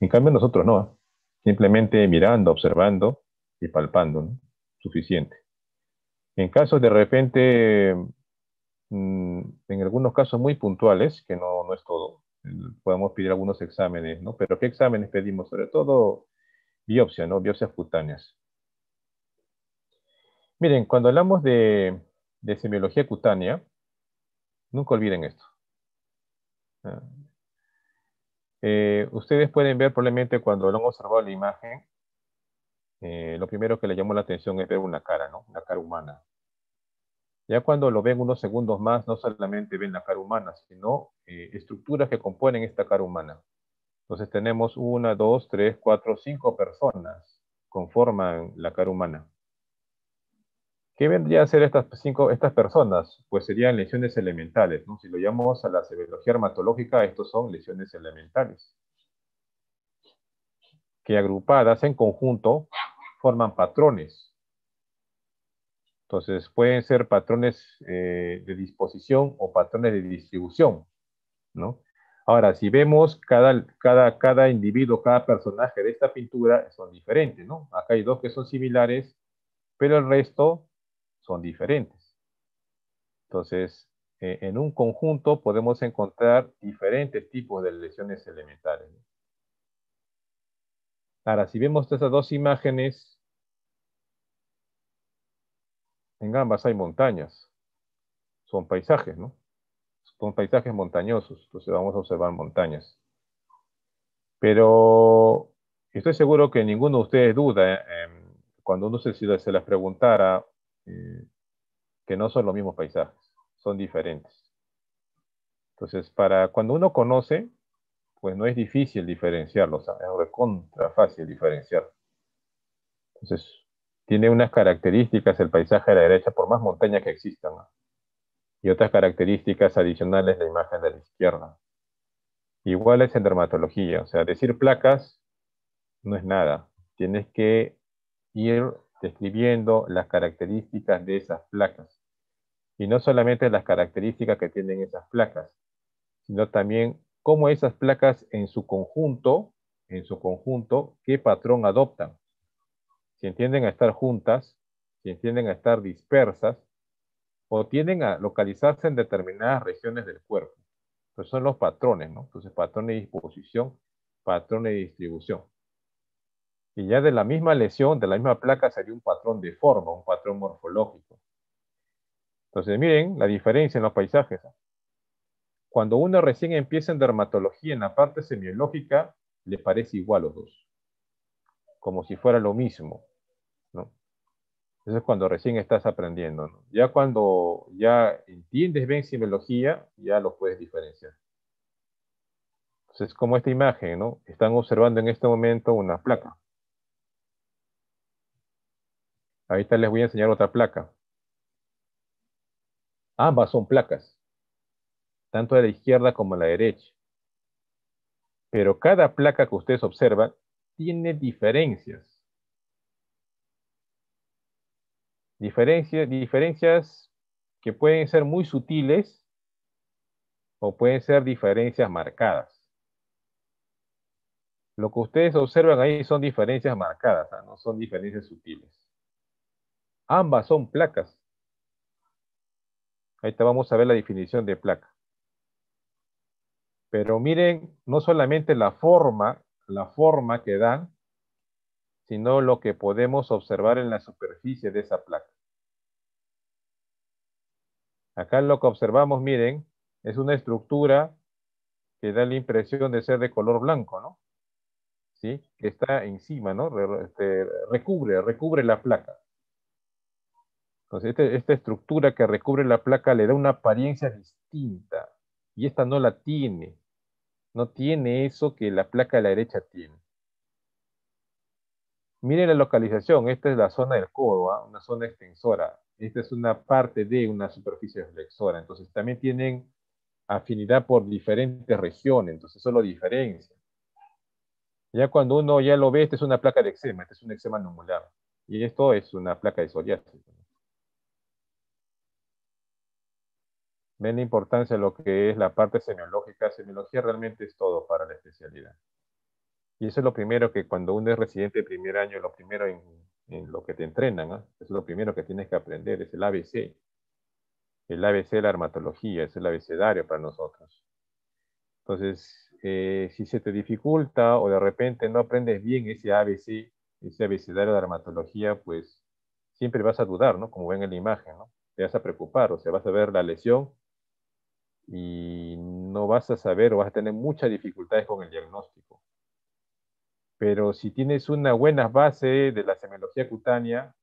En cambio, nosotros no. Simplemente mirando, observando, y palpando, ¿no? Suficiente. En casos de repente, mm, en algunos casos muy puntuales, que no, es todo, podemos pedir algunos exámenes, ¿no? Pero ¿qué exámenes pedimos? Sobre todo biopsia, ¿no? Biopsias cutáneas. Miren, cuando hablamos de, semiología cutánea, nunca olviden esto. Ah. Eh, ustedes pueden ver probablemente cuando lo han observado la imagen, eh, lo primero que le llamó la atención es ver una cara, ¿no? Una cara humana. Ya cuando lo ven unos segundos más, no solamente ven la cara humana, sino eh, estructuras que componen esta cara humana. Entonces tenemos una, dos, tres, cuatro, cinco personas conforman la cara humana. ¿Qué vendrían a ser estas, cinco, estas personas? Pues serían lesiones elementales. ¿no? Si lo llamamos a la cebología hermatológica, estos son lesiones elementales. Que agrupadas en conjunto forman patrones. Entonces pueden ser patrones eh, de disposición o patrones de distribución, ¿no? Ahora, si vemos cada, cada, cada individuo, cada personaje de esta pintura son diferentes, ¿no? Acá hay dos que son similares, pero el resto son diferentes. Entonces, eh, en un conjunto podemos encontrar diferentes tipos de lesiones elementales. Ahora, si vemos estas dos imágenes, en ambas hay montañas. Son paisajes, ¿no? Son paisajes montañosos. Entonces vamos a observar montañas. Pero estoy seguro que ninguno de ustedes duda, ¿eh? em, cuando uno se, se les preguntara, eh, que no son los mismos paisajes, son diferentes. Entonces, para cuando uno conoce, pues no es difícil diferenciarlos, o sea, es contra fácil diferenciar. Entonces, tiene unas características el paisaje de la derecha, por más montañas que existan, y otras características adicionales la imagen de la izquierda. Igual es en dermatología, o sea, decir placas no es nada. Tienes que ir describiendo las características de esas placas. Y no solamente las características que tienen esas placas, sino también cómo esas placas en su conjunto, en su conjunto, qué patrón adoptan. Si entienden a estar juntas, si entienden a estar dispersas, o tienden a localizarse en determinadas regiones del cuerpo. Entonces son los patrones, ¿no? Entonces patrones de disposición, patrones de distribución. Y ya de la misma lesión, de la misma placa, sería un patrón de forma, un patrón morfológico. Entonces miren la diferencia en los paisajes. Cuando uno recién empieza en dermatología en la parte semiológica, le parece igual a los dos, como si fuera lo mismo. ¿no? Eso es cuando recién estás aprendiendo. Ya cuando ya entiendes bien semiología, ya los puedes diferenciar. Entonces, como esta imagen, ¿no? Están observando en este momento una placa. Ahorita les voy a enseñar otra placa. Ambas son placas tanto a la izquierda como a la derecha. Pero cada placa que ustedes observan tiene diferencias. Diferencias, diferencias que pueden ser muy sutiles o pueden ser diferencias marcadas. Lo que ustedes observan ahí son diferencias marcadas, ¿ah? no son diferencias sutiles. Ambas son placas. Ahí vamos a ver la definición de placa. Pero miren, no solamente la forma, la forma que dan, sino lo que podemos observar en la superficie de esa placa. Acá lo que observamos, miren, es una estructura que da la impresión de ser de color blanco, ¿no? ¿Sí? Que está encima, ¿no? Este, recubre, recubre la placa. Entonces, este, esta estructura que recubre la placa le da una apariencia distinta y esta no la tiene. No tiene eso que la placa de la derecha tiene. Miren la localización, esta es la zona del codo, ¿ah? una zona extensora. Esta es una parte de una superficie flexora. Entonces también tienen afinidad por diferentes regiones, entonces eso lo diferencia. Ya cuando uno ya lo ve, esta es una placa de eczema, esta es un eczema numular. Y esto es una placa de psoriasis. ven la importancia de lo que es la parte semiológica. Semiología realmente es todo para la especialidad. Y eso es lo primero que cuando uno es residente de primer año, lo primero en, lo que te entrenan, es lo primero que tienes que aprender, es el ABC. El ABC de la dermatología, es el abecedario para nosotros. Entonces, eh, si se te dificulta o de repente no aprendes bien ese ABC, ese abecedario de dermatología, pues siempre vas a dudar, ¿no? Como ven en la imagen, ¿no? Te vas a preocupar, o sea, vas a ver la lesión y no vas a saber o vas a tener muchas dificultades con el diagnóstico. Pero si tienes una buena base de la semiología cutánea,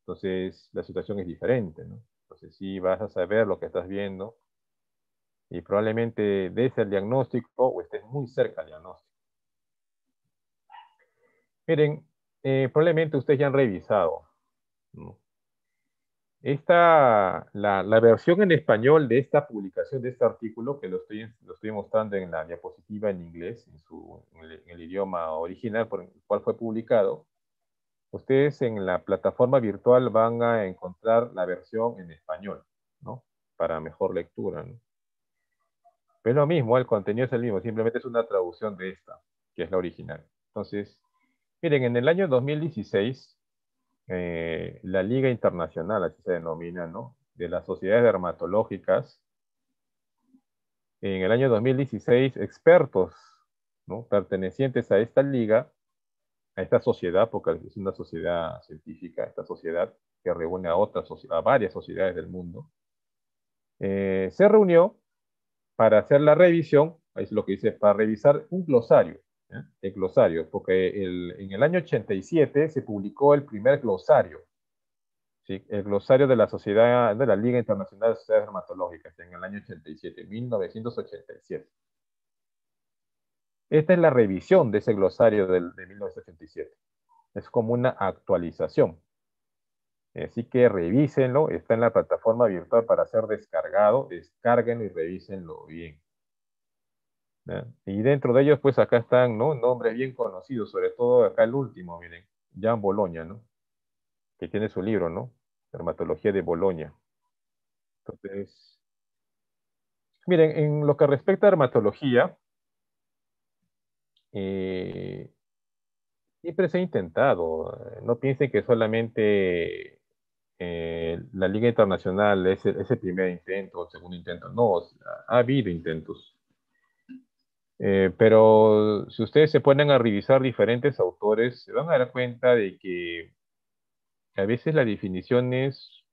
entonces la situación es diferente, ¿no? Entonces sí vas a saber lo que estás viendo y probablemente des el diagnóstico o estés muy cerca del diagnóstico. Miren, eh, probablemente ustedes ya han revisado ¿no? Esta, la, la, versión en español de esta publicación, de este artículo, que lo estoy, lo mostrando en la diapositiva en inglés, en, su, en, el, idioma original por el cual fue publicado, ustedes en la plataforma virtual van a encontrar la versión en español, ¿no? Para mejor lectura, ¿no? Pero lo mismo, el contenido es el mismo, simplemente es una traducción de esta, que es la original. Entonces, miren, en el año 2016, eh, la Liga Internacional, así se denomina, ¿no? De las sociedades dermatológicas, en el año 2016, expertos ¿no? pertenecientes a esta liga, a esta sociedad, porque es una sociedad científica, esta sociedad que reúne a, otras, varias sociedades del mundo, eh, se reunió para hacer la revisión, es lo que dice, para revisar un glosario el glosario, porque el, en el año 87 se publicó el primer glosario, el glosario de la Sociedad, de la Liga Internacional de Sociedades Dermatológicas, en el año 87, 1987. Esta es la revisión de ese glosario del, de 1987. Es como una actualización. Así que revísenlo, está en la plataforma virtual para ser descargado, descárguenlo y revísenlo bien. Y dentro de ellos, pues acá están nombres bien conocidos, sobre todo acá el último, miren, Jan Boloña, ¿no? que tiene su libro, ¿no? Dermatología de Boloña. Entonces, miren, en lo que respecta a dermatología, eh, siempre se ha intentado. Eh, no piensen que solamente eh, la Liga Internacional es el, primer intento o segundo intento. No, ha habido intentos eh, pero si ustedes se ponen a revisar diferentes autores, se van a dar cuenta de que a veces las definiciones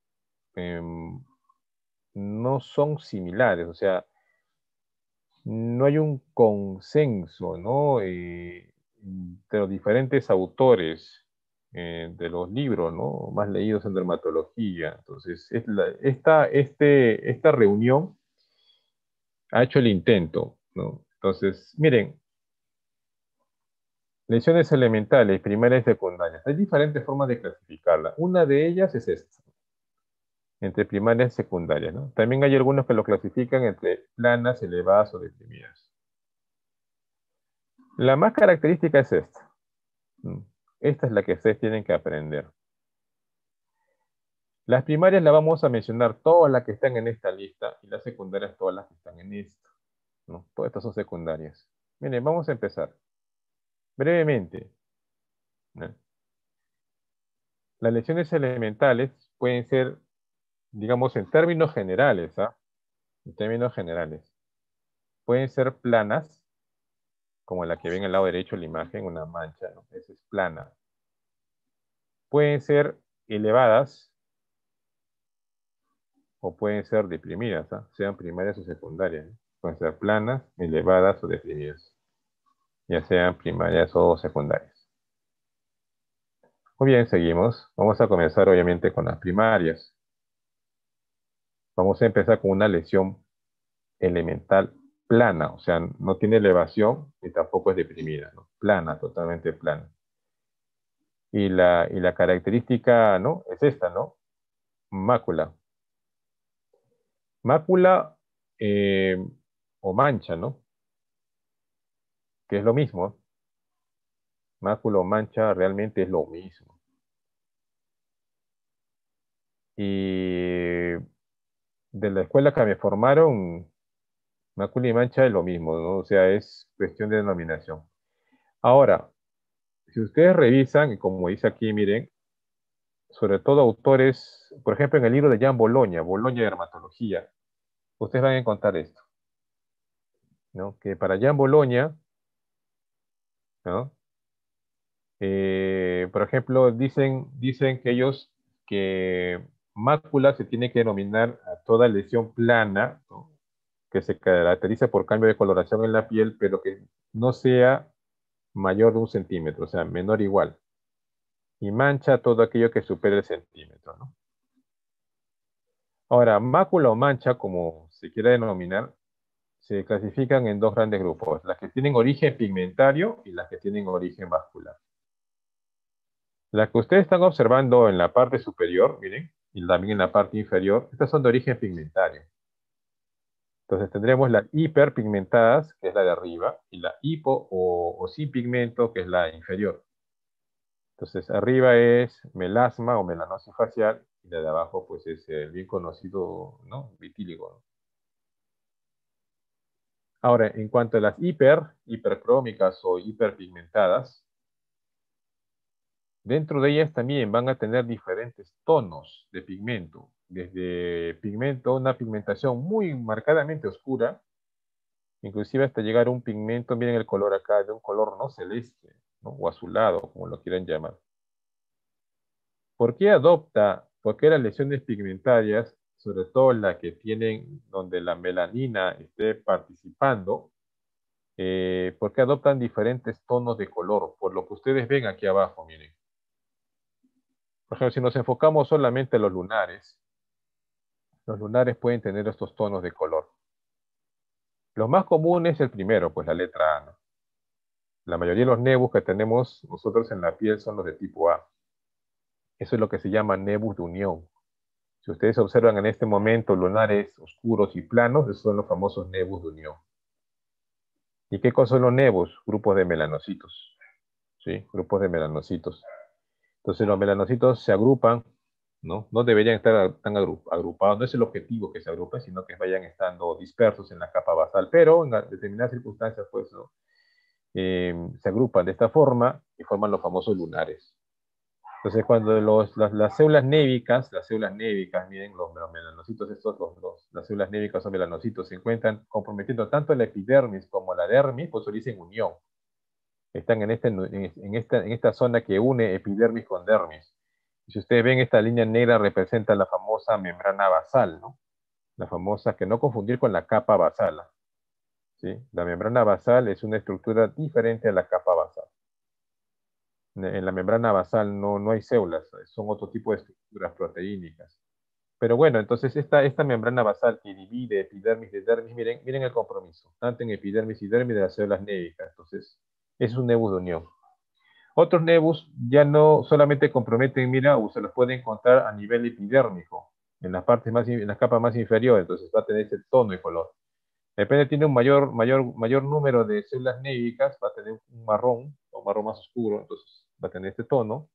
em, no son similares, o sea, no hay un consenso ¿no? Eh, los diferentes autores eh, de los libros ¿no? más leídos en dermatología. Entonces, esta, este, esta reunión ha hecho el intento, ¿no? Entonces, miren, lesiones elementales, primarias y secundarias. Hay diferentes formas de clasificarla. Una de ellas es esta, entre primarias y secundarias. También hay algunos que lo clasifican entre planas, elevadas o deprimidas. La más característica es esta. Esta es la que ustedes tienen que aprender. Las primarias las vamos a mencionar todas las que están en esta lista y las secundarias todas las que están en esta estas son secundarias. Miren, vamos a empezar. Brevemente. Las lecciones elementales pueden ser, digamos, en términos generales, ¿ah? En términos generales. Pueden ser planas, como la que ven al lado derecho de la imagen, una mancha, ¿no? Esa es plana. Pueden ser elevadas o pueden ser deprimidas, ¿ah? sean primarias o secundarias pueden ser planas, elevadas o deprimidas. ya sean primarias o secundarias. Muy bien, seguimos. Vamos a comenzar obviamente con las primarias. Vamos a empezar con una lesión elemental plana, o sea, no tiene elevación y tampoco es deprimida, plana, totalmente plana. Y la, y la característica, ¿no? Es esta, ¿no? Mácula. Mácula eh, o mancha, ¿no? Que es lo mismo. ¿eh? máculo Mácula o mancha realmente es lo mismo. Y de la escuela que me formaron, mácula y mancha es lo mismo, ¿no? O sea, es cuestión de denominación. Ahora, si ustedes revisan, como dice aquí, miren, sobre todo autores, por ejemplo, en el libro de Jean Boloña, Boloña de Dermatología, ustedes van a encontrar esto que para allá en ¿no? Eh, por ejemplo, dicen, dicen que ellos que mácula se tiene que denominar a toda lesión plana, que se caracteriza por cambio de coloración en la piel, pero que no sea mayor de un centímetro, o sea, menor o igual. Y mancha todo aquello que supere el centímetro. Ahora, mácula o mancha, como se quiera denominar, se clasifican en dos grandes grupos, las que tienen origen pigmentario y las que tienen origen vascular. Las que ustedes están observando en la parte superior, miren, y también en la parte inferior, estas son de origen pigmentario. Entonces tendremos las hiperpigmentadas, que es la de arriba, y la hipo o, sin pigmento, que es la inferior. Entonces arriba es melasma o melanosis facial, y la de abajo pues es el bien conocido ¿no? vitíligo. Ahora, en cuanto a las hiper, hipercrómicas o hiperpigmentadas, dentro de ellas también van a tener diferentes tonos de pigmento, desde pigmento, una pigmentación muy marcadamente oscura, inclusive hasta llegar a un pigmento, miren el color acá, de un color no celeste, ¿no? o azulado, como lo quieran llamar. ¿Por qué adopta, por qué las lesiones pigmentarias sobre todo la que tienen donde la melanina esté participando, eh, porque adoptan diferentes tonos de color, por lo que ustedes ven aquí abajo, miren. Por ejemplo, si nos enfocamos solamente en los lunares, los lunares pueden tener estos tonos de color. Lo más común es el primero, pues la letra A. La mayoría de los nebus que tenemos nosotros en la piel son los de tipo A. Eso es lo que se llama nebus de unión. Si ustedes observan en este momento lunares oscuros y planos, esos son los famosos nebus de unión. ¿Y qué son los nebus? Grupos de melanocitos. ¿Sí? Grupos de melanocitos. Entonces los melanocitos se agrupan, ¿no? No deberían estar tan agrupados, no es el objetivo que se agrupen, sino que vayan estando dispersos en la capa basal, pero en determinadas circunstancias, pues, eh, se agrupan de esta forma y forman los famosos lunares. Entonces, cuando las, células névicas, las células névicas, miren, los, melanocitos, estos, los, las células névicas o melanocitos, se encuentran comprometiendo tanto la epidermis como la dermis, pues se dicen unión. Están este, en, este, en, esta, en esta zona que une epidermis con dermis. si ustedes ven, esta línea negra representa la famosa membrana basal, ¿no? La famosa, que no confundir con la capa basal. ¿sí? La membrana basal es una estructura diferente a la capa basal. En la membrana basal no, no hay células, son otro tipo de estructuras proteínicas. Pero bueno, entonces esta, esta membrana basal que divide epidermis de dermis, miren, miren el compromiso, tanto en epidermis y dermis de las células névicas. Entonces, es un nebus de unión. Otros nebus ya no solamente comprometen o se los pueden encontrar a nivel epidérmico, en las partes más, en las capas más inferiores, entonces va a tener ese tono y color. Depende tiene un mayor, mayor, mayor número de células névicas, va a tener un marrón más oscuro, entonces va a tener este tono.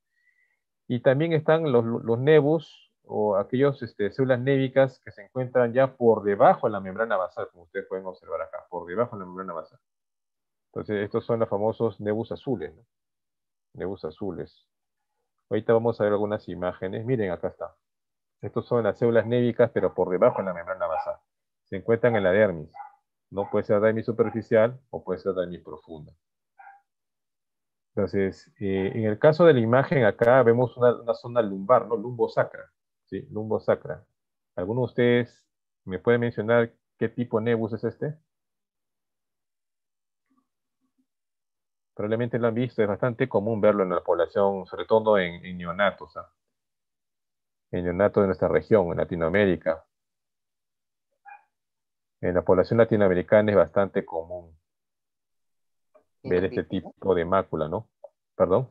Y también están los, nebus o aquellas este, células névicas que se encuentran ya por debajo de la membrana basal, como ustedes pueden observar acá, por debajo de la membrana basal. Entonces, estos son los famosos nebus azules, Nebus azules. Ahorita vamos a ver algunas imágenes. Miren, acá está. Estos son las células névicas, pero por debajo de la membrana basal. Se encuentran en la dermis. No puede ser dermis superficial o puede ser dermis profunda. Entonces, eh, en el caso de la imagen, acá vemos una, zona lumbar, ¿no? Lumbo sacra, ¿sí? Lumbo sacra. ¿Alguno de ustedes me puede mencionar qué tipo de nebus es este? Probablemente lo han visto, es bastante común verlo en la población, sobre todo en, neonatos, ¿ah? en neonatos de nuestra región, en Latinoamérica. En la población latinoamericana es bastante común ver este tipo de mácula, ¿no? Perdón.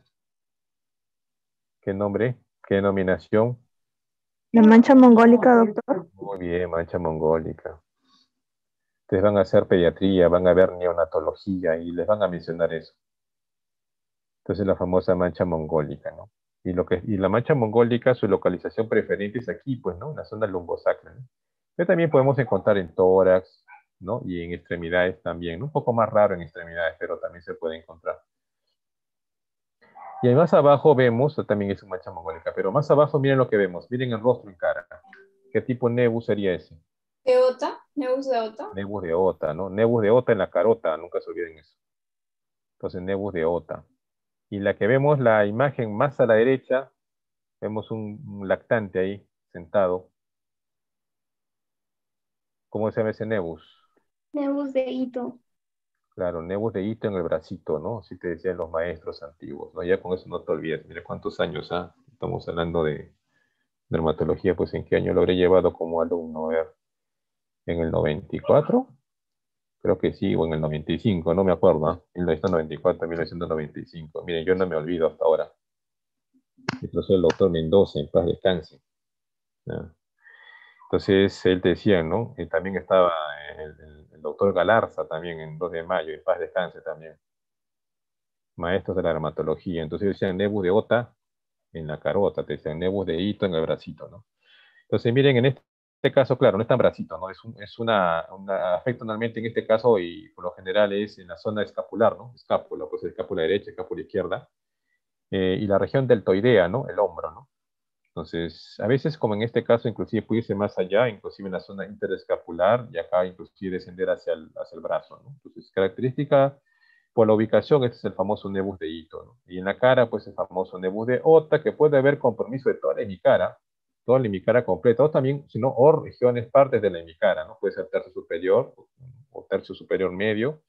¿Qué nombre? ¿Qué denominación? La mancha mongólica, doctor. Muy bien, mancha mongólica. Ustedes van a hacer pediatría, van a ver neonatología y les van a mencionar eso. Entonces la famosa mancha mongólica, ¿no? Y, lo que, y la mancha mongólica, su localización preferente es aquí, pues, ¿no? En la zona lumbosacra, Pero también podemos encontrar en tórax, y en extremidades también, un poco más raro en extremidades, pero también se puede encontrar. Y más abajo vemos, también es un mancha pero más abajo miren lo que vemos, miren el rostro en cara. ¿Qué tipo de nebus sería ese? De Ota, nebus de Ota. Nebus de Ota, ¿no? Nebus de Ota en la carota, nunca se olviden eso. Entonces, nebus de Ota. Y la que vemos, la imagen más a la derecha, vemos un lactante ahí, sentado. ¿Cómo se llama ese nebus? Nebus de hito. Claro, nebus de hito en el bracito, ¿no? Así te decían los maestros antiguos, ¿no? Ya con eso no te olvides. Mira cuántos años, ¿ah? Estamos hablando de dermatología, pues en qué año lo habré llevado como alumno, a ver, en el 94, creo que sí, o en el 95, no me acuerdo, ¿ah? En el 94 1995. Miren, yo no me olvido hasta ahora. Yo profesor el doctor Mendoza, en paz descanse. Ah. Entonces, él decía, ¿no? Que también estaba el, el doctor Galarza también en 2 de mayo, y paz descanse también. Maestros de la dermatología. Entonces decían nebus de ota en la carota, te decían nebus de hito en el bracito, ¿no? Entonces miren, en este caso, claro, no es tan bracito, ¿no? Es, es una, normalmente en este caso y por lo general es en la zona escapular, ¿no? Escápula, pues escápula derecha, escápula izquierda. Eh, y la región deltoidea, ¿no? El hombro, ¿no? Entonces, a veces, como en este caso, inclusive puede más allá, inclusive en la zona interescapular, y acá inclusive descender hacia el, hacia el brazo. ¿no? Entonces, característica por la ubicación, este es el famoso nebus de Hito, ¿no? Y en la cara, pues el famoso nebus de Ota, que puede haber compromiso de toda la hemicara, toda la hemicara completa, o también, si no, o regiones, partes de la hemicara, ¿no? puede ser tercio superior o tercio superior medio,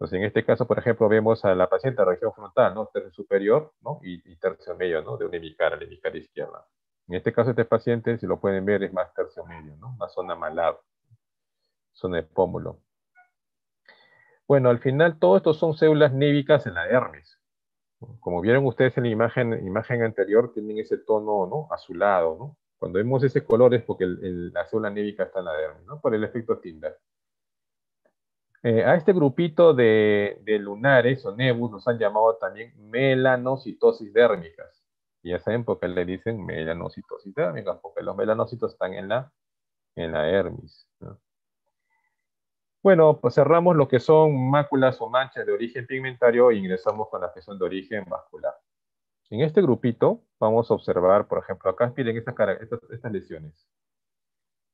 entonces, en este caso, por ejemplo, vemos a la paciente región frontal, ¿no? Tercio superior, ¿no? Y, tercio medio, ¿no? De una hemicara, la hemicara izquierda. En este caso, este paciente, si lo pueden ver, es más tercio medio, ¿no? Más zona malada, zona de pómulo. Bueno, al final, todo esto son células nívicas en la dermis. Como vieron ustedes en la imagen, imagen anterior, tienen ese tono, Azulado, ¿no? Cuando vemos ese color es porque la célula nívica está en la dermis, ¿no? Por el efecto Tinder. Eh, a este grupito de, lunares o nebus nos han llamado también melanocitosis dérmicas. Y ya saben por qué le dicen melanocitosis dérmicas, porque los melanocitos están en la, en la Bueno, pues cerramos lo que son máculas o manchas de origen pigmentario e ingresamos con las que son de origen vascular. En este grupito vamos a observar, por ejemplo, acá miren estas lesiones.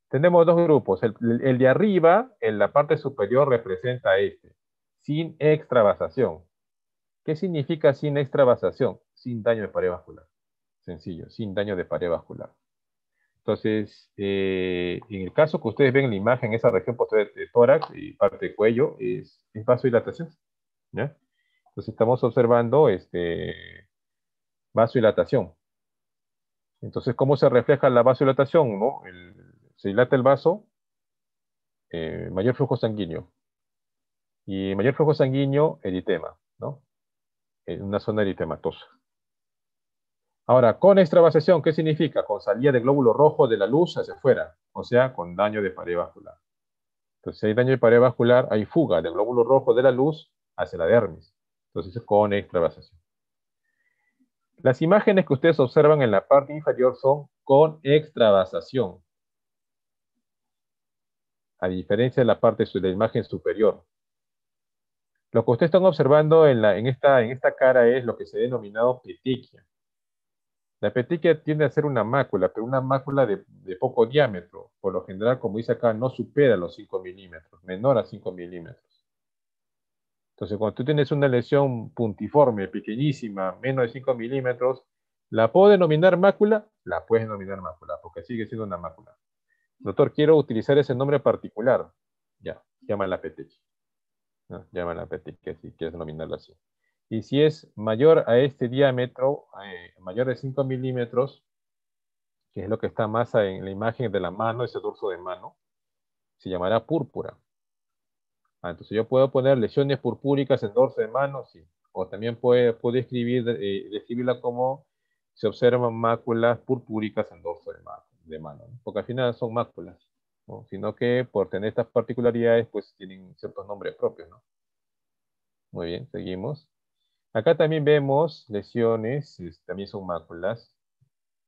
Tenemos dos grupos. El, de arriba, en la parte superior, representa este, sin extravasación. ¿Qué significa sin extravasación? Sin daño de pared vascular. Sencillo, sin daño de pared vascular. Entonces, eh, en el caso que ustedes ven en la imagen, esa región posterior de tórax y parte de cuello es, es vasodilatación. Entonces, estamos observando este, vasodilatación. Entonces, ¿cómo se refleja la vasodilatación? No? El, se dilata el vaso, eh, mayor flujo sanguíneo. Y mayor flujo sanguíneo, eritema, ¿no? En una zona eritematosa. Ahora, con extravasación, ¿qué significa? Con salida de glóbulo rojo de la luz hacia afuera, o sea, con daño de pared vascular. Entonces, si hay daño de pared vascular, hay fuga de glóbulo rojo de la luz hacia la dermis. Entonces, es con extravasación. Las imágenes que ustedes observan en la parte inferior son con extravasación a diferencia de la parte de la imagen superior. Lo que ustedes están observando en, la, en, esta, en esta cara es lo que se ha denominado petequia. La petequia tiende a ser una mácula, pero una mácula de, de, poco diámetro. Por lo general, como dice acá, no supera los 5 milímetros, menor a 5 milímetros. Entonces, cuando tú tienes una lesión puntiforme, pequeñísima, menos de 5 milímetros, ¿la puedo denominar mácula? La puedes denominar mácula, porque sigue siendo una mácula. Doctor, quiero utilizar ese nombre particular. Ya, la PTX. ¿no? la que si quieres nominarla así. Y si es mayor a este diámetro, eh, mayor de 5 milímetros, que es lo que está más en la imagen de la mano, ese dorso de mano, se llamará púrpura. Ah, entonces yo puedo poner lesiones purpúricas en dorso de mano, sí. O también puede, puede escribir, eh, describirla como se observan máculas purpúricas en dorso de mano de mano, porque al final son máculas, sino que por tener estas particularidades, pues tienen ciertos nombres propios. ¿no? Muy bien, seguimos. Acá también vemos lesiones, este, también son máculas,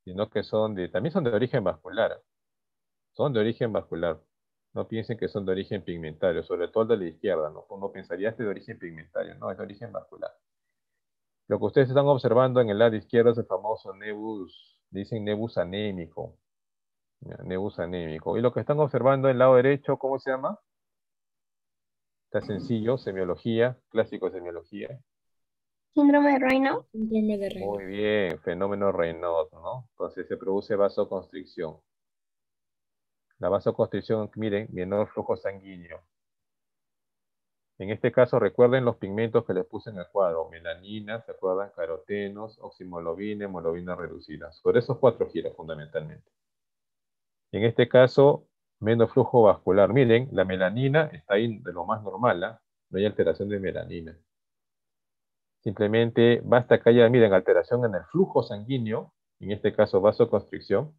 sino que son de, también son de origen vascular. Son de origen vascular. No piensen que son de origen pigmentario, sobre todo el de la izquierda. No, Uno pensaría es de origen pigmentario, no, es de origen vascular. Lo que ustedes están observando en el lado izquierdo es el famoso nebus, dicen nebus anémico. Nebus anémico. Y lo que están observando en el lado derecho, ¿cómo se llama? Está sencillo, semiología, clásico de semiología. Síndrome de Raynaud. Muy bien, fenómeno Raynaud, ¿no? Entonces se produce vasoconstricción. La vasoconstricción, miren, menor flujo sanguíneo. En este caso, recuerden los pigmentos que les puse en el cuadro. Melanina, ¿se acuerdan? Carotenos, oximolobina, hemolobina reducida. Por esos cuatro giros fundamentalmente. En este caso, menos flujo vascular. Miren, la melanina está ahí de lo más normal, ¿ah? no hay alteración de melanina. Simplemente basta que haya, miren, alteración en el flujo sanguíneo, en este caso vasoconstricción,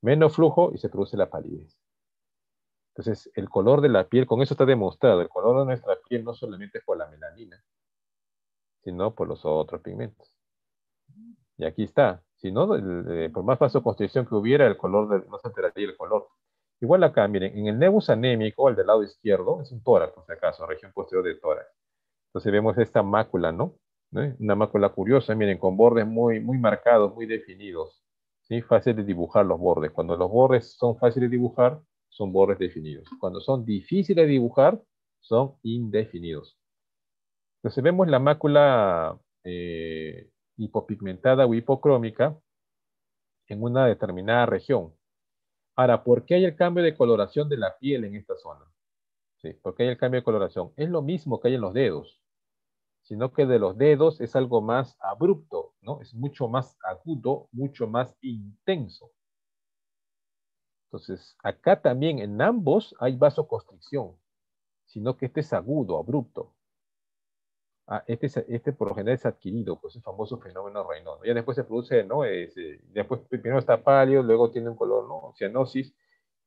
menos flujo y se produce la palidez. Entonces, el color de la piel, con eso está demostrado, el color de nuestra piel no solamente es por la melanina, sino por los otros pigmentos. Y aquí está, si no, por más construcción que hubiera, el color no se alteraría el color. Igual acá, miren, en el nebus anémico, el del lado izquierdo, es un tórax, por si acaso, región posterior del tórax. Entonces vemos esta mácula, ¿no? Una mácula curiosa, miren, con bordes muy, muy marcados, muy definidos. Fácil de dibujar los bordes. Cuando los bordes son fáciles de dibujar, son bordes definidos. Cuando son difíciles de dibujar, son indefinidos. Entonces vemos la mácula eh, hipopigmentada o hipocrómica en una determinada región. Ahora, ¿por qué hay el cambio de coloración de la piel en esta zona? Sí, ¿Por qué hay el cambio de coloración? Es lo mismo que hay en los dedos, sino que de los dedos es algo más abrupto, ¿no? Es mucho más agudo, mucho más intenso. Entonces, acá también en ambos hay vasoconstricción, sino que este es agudo, abrupto. Ah, este, este por lo general es adquirido, pues el famoso fenómeno reino Ya después se produce, ¿no? Eh, después primero está pálido, luego tiene un color, ¿no? Cianosis,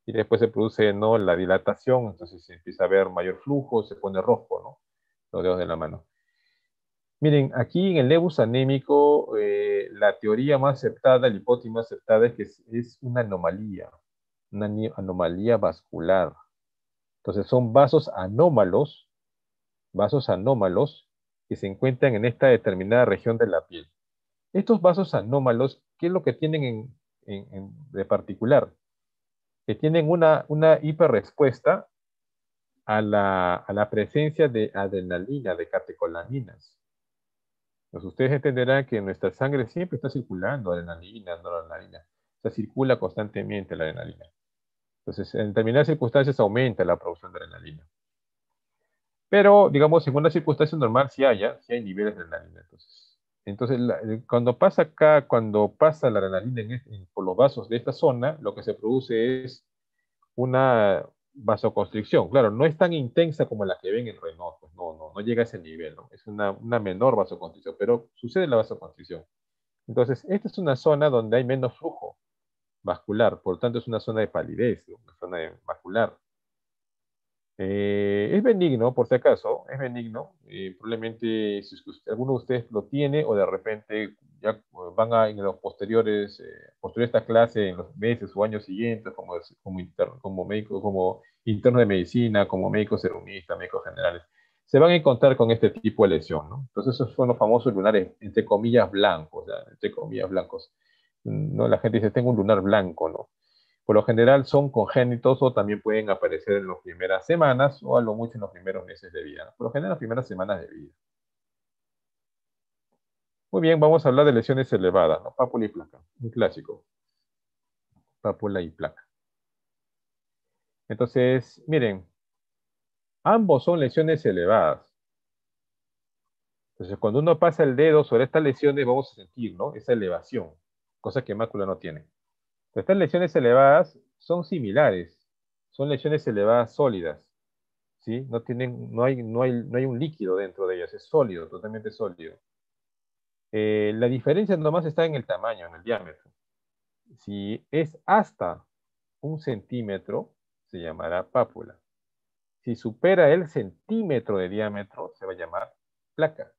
y después se produce, ¿no? La dilatación, entonces se empieza a ver mayor flujo, se pone rojo, ¿no? Los dedos de la mano. Miren, aquí en el lebus anémico, eh, la teoría más aceptada, la hipótesis más aceptada es que es una anomalía, una anomalía vascular. Entonces son vasos anómalos, vasos anómalos que se encuentran en esta determinada región de la piel. Estos vasos anómalos, ¿qué es lo que tienen en, de particular? Que tienen una, una hiperrespuesta a la, a la presencia de adrenalina, de catecolaminas. Entonces pues ustedes entenderán que nuestra sangre siempre está circulando adrenalina, noradrenalina. O sea, circula constantemente la adrenalina. Entonces, en determinadas circunstancias aumenta la producción de adrenalina. Pero, digamos, en una circunstancia normal sí hay, sí hay niveles de adrenalina. Entonces, entonces eh, cuando pasa acá, cuando pasa la adrenalina en, por los vasos de esta zona, lo que se produce es una vasoconstricción. Claro, no es tan intensa como la que ven en Renault, pues no, no, no llega a ese nivel, Es una, una menor vasoconstricción, pero sucede la vasoconstricción. Entonces, esta es una zona donde hay menos flujo vascular, por lo tanto es una zona de palidez, una zona de vascular. Eh, es benigno, por si acaso, es benigno. Eh, probablemente si alguno de ustedes lo tiene o de repente ya van a en los posteriores, eh, a esta clase, en los meses o años siguientes, como, como, interno, como médico, como interno de medicina, como médico serumista, médicos generales, se van a encontrar con este tipo de lesión. ¿no? Entonces esos son los famosos lunares, entre comillas, blancos, entre comillas, blancos. ¿no? La gente dice, tengo un lunar blanco, ¿no? Por lo general son congénitos o también pueden aparecer en las primeras semanas o a lo mucho en los primeros meses de vida. Por lo general en las primeras semanas de vida. Muy bien, vamos a hablar de lesiones elevadas, ¿no? Pápula y placa, un clásico. Pápula y placa. Entonces, miren, ambos son lesiones elevadas. Entonces, cuando uno pasa el dedo sobre estas lesiones, vamos a sentir, ¿no? Esa elevación, cosa que mácula no tiene. Estas lesiones elevadas son similares, son lesiones elevadas sólidas, ¿sí? No, tienen, no, hay, no, hay, no hay un líquido dentro de ellas, es sólido, totalmente sólido. Eh, la diferencia nomás está en el tamaño, en el diámetro. Si es hasta un centímetro, se llamará pápula. Si supera el centímetro de diámetro, se va a llamar placa.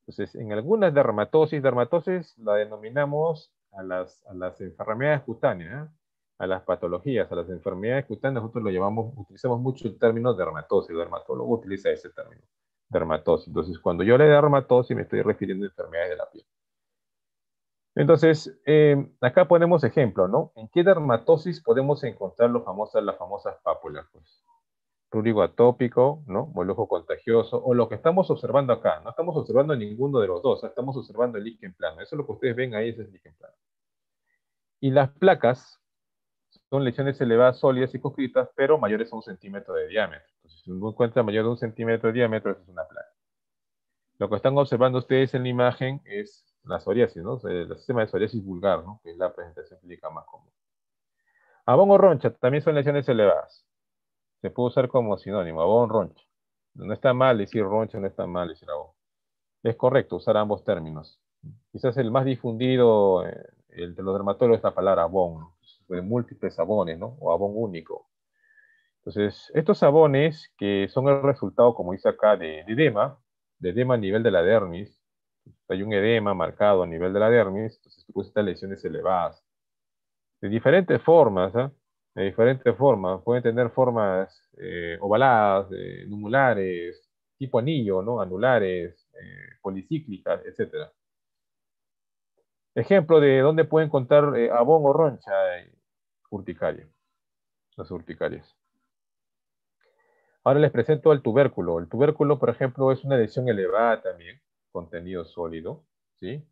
Entonces, en algunas dermatosis, dermatosis la denominamos a las, enfermedades cutáneas, ¿eh? a las patologías, a las enfermedades cutáneas, nosotros lo llamamos, utilizamos mucho el término dermatosis, el dermatólogo utiliza ese término, dermatosis. Entonces, cuando yo le dermatosis me estoy refiriendo a enfermedades de la piel. Entonces, eh, acá ponemos ejemplo, ¿no? ¿En qué dermatosis podemos encontrar las famosas pápulas? Pues? prurigo atópico, ¿no? ojo contagioso, o lo que estamos observando acá, no estamos observando ninguno de los dos, estamos observando el líquen plano. Eso es lo que ustedes ven ahí, es el líquen plano. Y las placas son lesiones elevadas sólidas y coscritas, pero mayores a un centímetro de diámetro. Entonces, si uno encuentra mayor de un centímetro de diámetro, es una placa. Lo que están observando ustedes en la imagen es la psoriasis, ¿no? El sistema de psoriasis vulgar, ¿no? Que es la presentación clínica más común. Abón o roncha también son lesiones elevadas se puede usar como sinónimo, abón roncha. No está mal decir roncha, no está mal decir abón. Es correcto usar ambos términos. Quizás el más difundido eh, el de los dermatólogos es la palabra abón, de pues, pues, múltiples abones, ¿no? O abón único. Entonces, estos abones que son el resultado, como dice acá, de, de edema, de edema a nivel de la dermis, hay un edema marcado a nivel de la dermis, entonces produce estas lesiones elevadas. De diferentes formas, ¿eh? de diferentes formas. Pueden tener formas eh, ovaladas, eh, numulares, tipo anillo, ¿no? anulares, eh, policíclicas, etc. Ejemplo de dónde pueden encontrar abón o roncha urticaria, las urticarias. Ahora les presento al tubérculo. El tubérculo, por ejemplo, es una lesión elevada también, contenido sólido, ¿sí?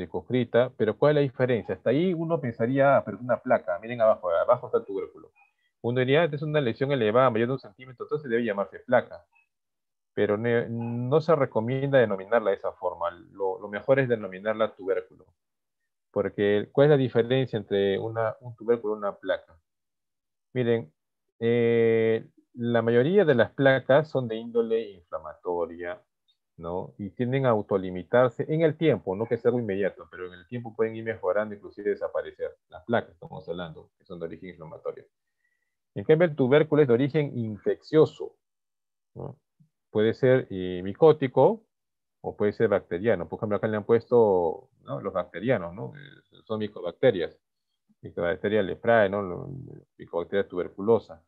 circunscrita, pero ¿cuál es la diferencia? Hasta ahí uno pensaría, ah, pero es una placa, miren abajo, abajo está el tubérculo. Uno diría, ah, es una lesión elevada, mayor de un centímetro, entonces debe llamarse placa. Pero no, se recomienda denominarla de esa forma, lo, mejor es denominarla tubérculo. Porque, ¿cuál es la diferencia entre una, un tubérculo y una placa? Miren, eh, la mayoría de las placas son de índole inflamatoria, y tienden a autolimitarse en el tiempo, no que sea inmediato, pero en el tiempo pueden ir mejorando, inclusive desaparecer. Las placas, estamos hablando, que son de origen inflamatorio. En cambio, el tubérculo es de origen infeccioso. Puede ser eh, micótico o puede ser bacteriano. Por ejemplo, acá le han puesto los bacterianos, ¿no? Eh, son micobacterias. Micobacterias leprae, ¿no? micobacterias tuberculosa.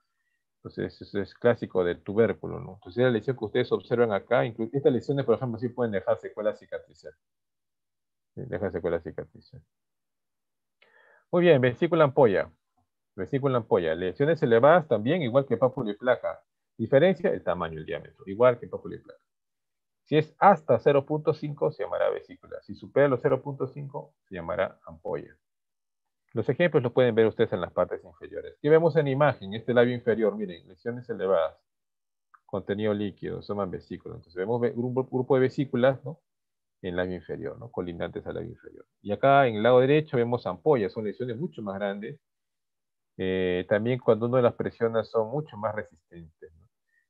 Entonces, eso es clásico del tubérculo, ¿no? Entonces, la lesión que ustedes observan acá, estas lesiones, por ejemplo, sí pueden dejar secuelas cicatrices, secuelas cicatrices. Muy bien, vesícula ampolla. Vesícula ampolla. Lesiones elevadas también, igual que pápula y placa. Diferencia, el tamaño, el diámetro, igual que pápula y placa. Si es hasta 0.5, se llamará vesícula. Si supera los 0.5, se llamará ampolla. Los ejemplos los pueden ver ustedes en las partes inferiores. ¿Qué vemos en imagen este labio inferior, miren, lesiones elevadas, contenido líquido, soman vesículas. Entonces vemos un grupo de vesículas, ¿no? En labio inferior, ¿no? Colindantes al labio inferior. Y acá en el lado derecho vemos ampollas, son lesiones mucho más grandes. Eh, también cuando uno las presiona son mucho más resistentes,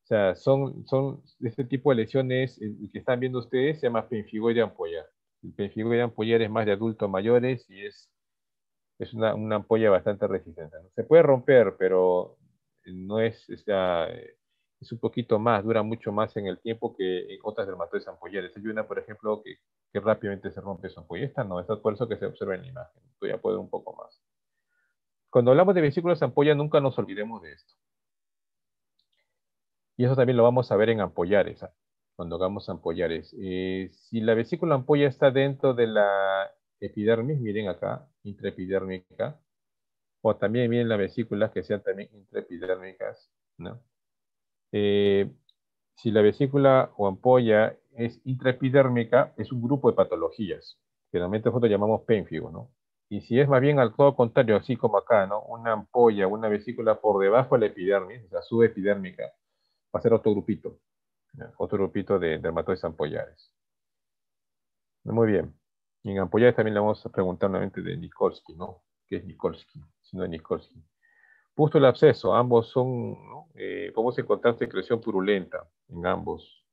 O sea, son, son este tipo de lesiones el que están viendo ustedes se llama penfigoide ampollar. El penfigoide ampollar es más de adultos mayores y es es una, una ampolla bastante resistente. Se puede romper, pero no es, o sea, es un poquito más, dura mucho más en el tiempo que en otras dermatosis ampollares. Hay una, por ejemplo, que, que rápidamente se rompe esa ampolla. Esta no, es por eso que se observa en la imagen. Esto ya puede un poco más. Cuando hablamos de vesículas ampollas, nunca nos olvidemos de esto. Y eso también lo vamos a ver en ampollares, cuando hagamos ampollares. Eh, si la vesícula ampolla está dentro de la epidermis, miren acá, intraepidérmica, o también bien las vesículas que sean también intraepidérmicas, ¿no? Eh, si la vesícula o ampolla es intraepidérmica, es un grupo de patologías, que normalmente nosotros llamamos pénfigo ¿no? Y si es más bien al todo contrario, así como acá, ¿no? Una ampolla, una vesícula por debajo de la epidermis, o sea, subepidérmica, va a ser otro grupito, otro grupito de dermatosis ampollares. Muy bien. En Ampollares también le vamos a preguntar nuevamente de Nikolsky, ¿no? ¿Qué es Nikolsky? Sino de Nikolsky. Pústula el absceso, ambos son, ¿no? eh, podemos encontrar secreción purulenta en ambos.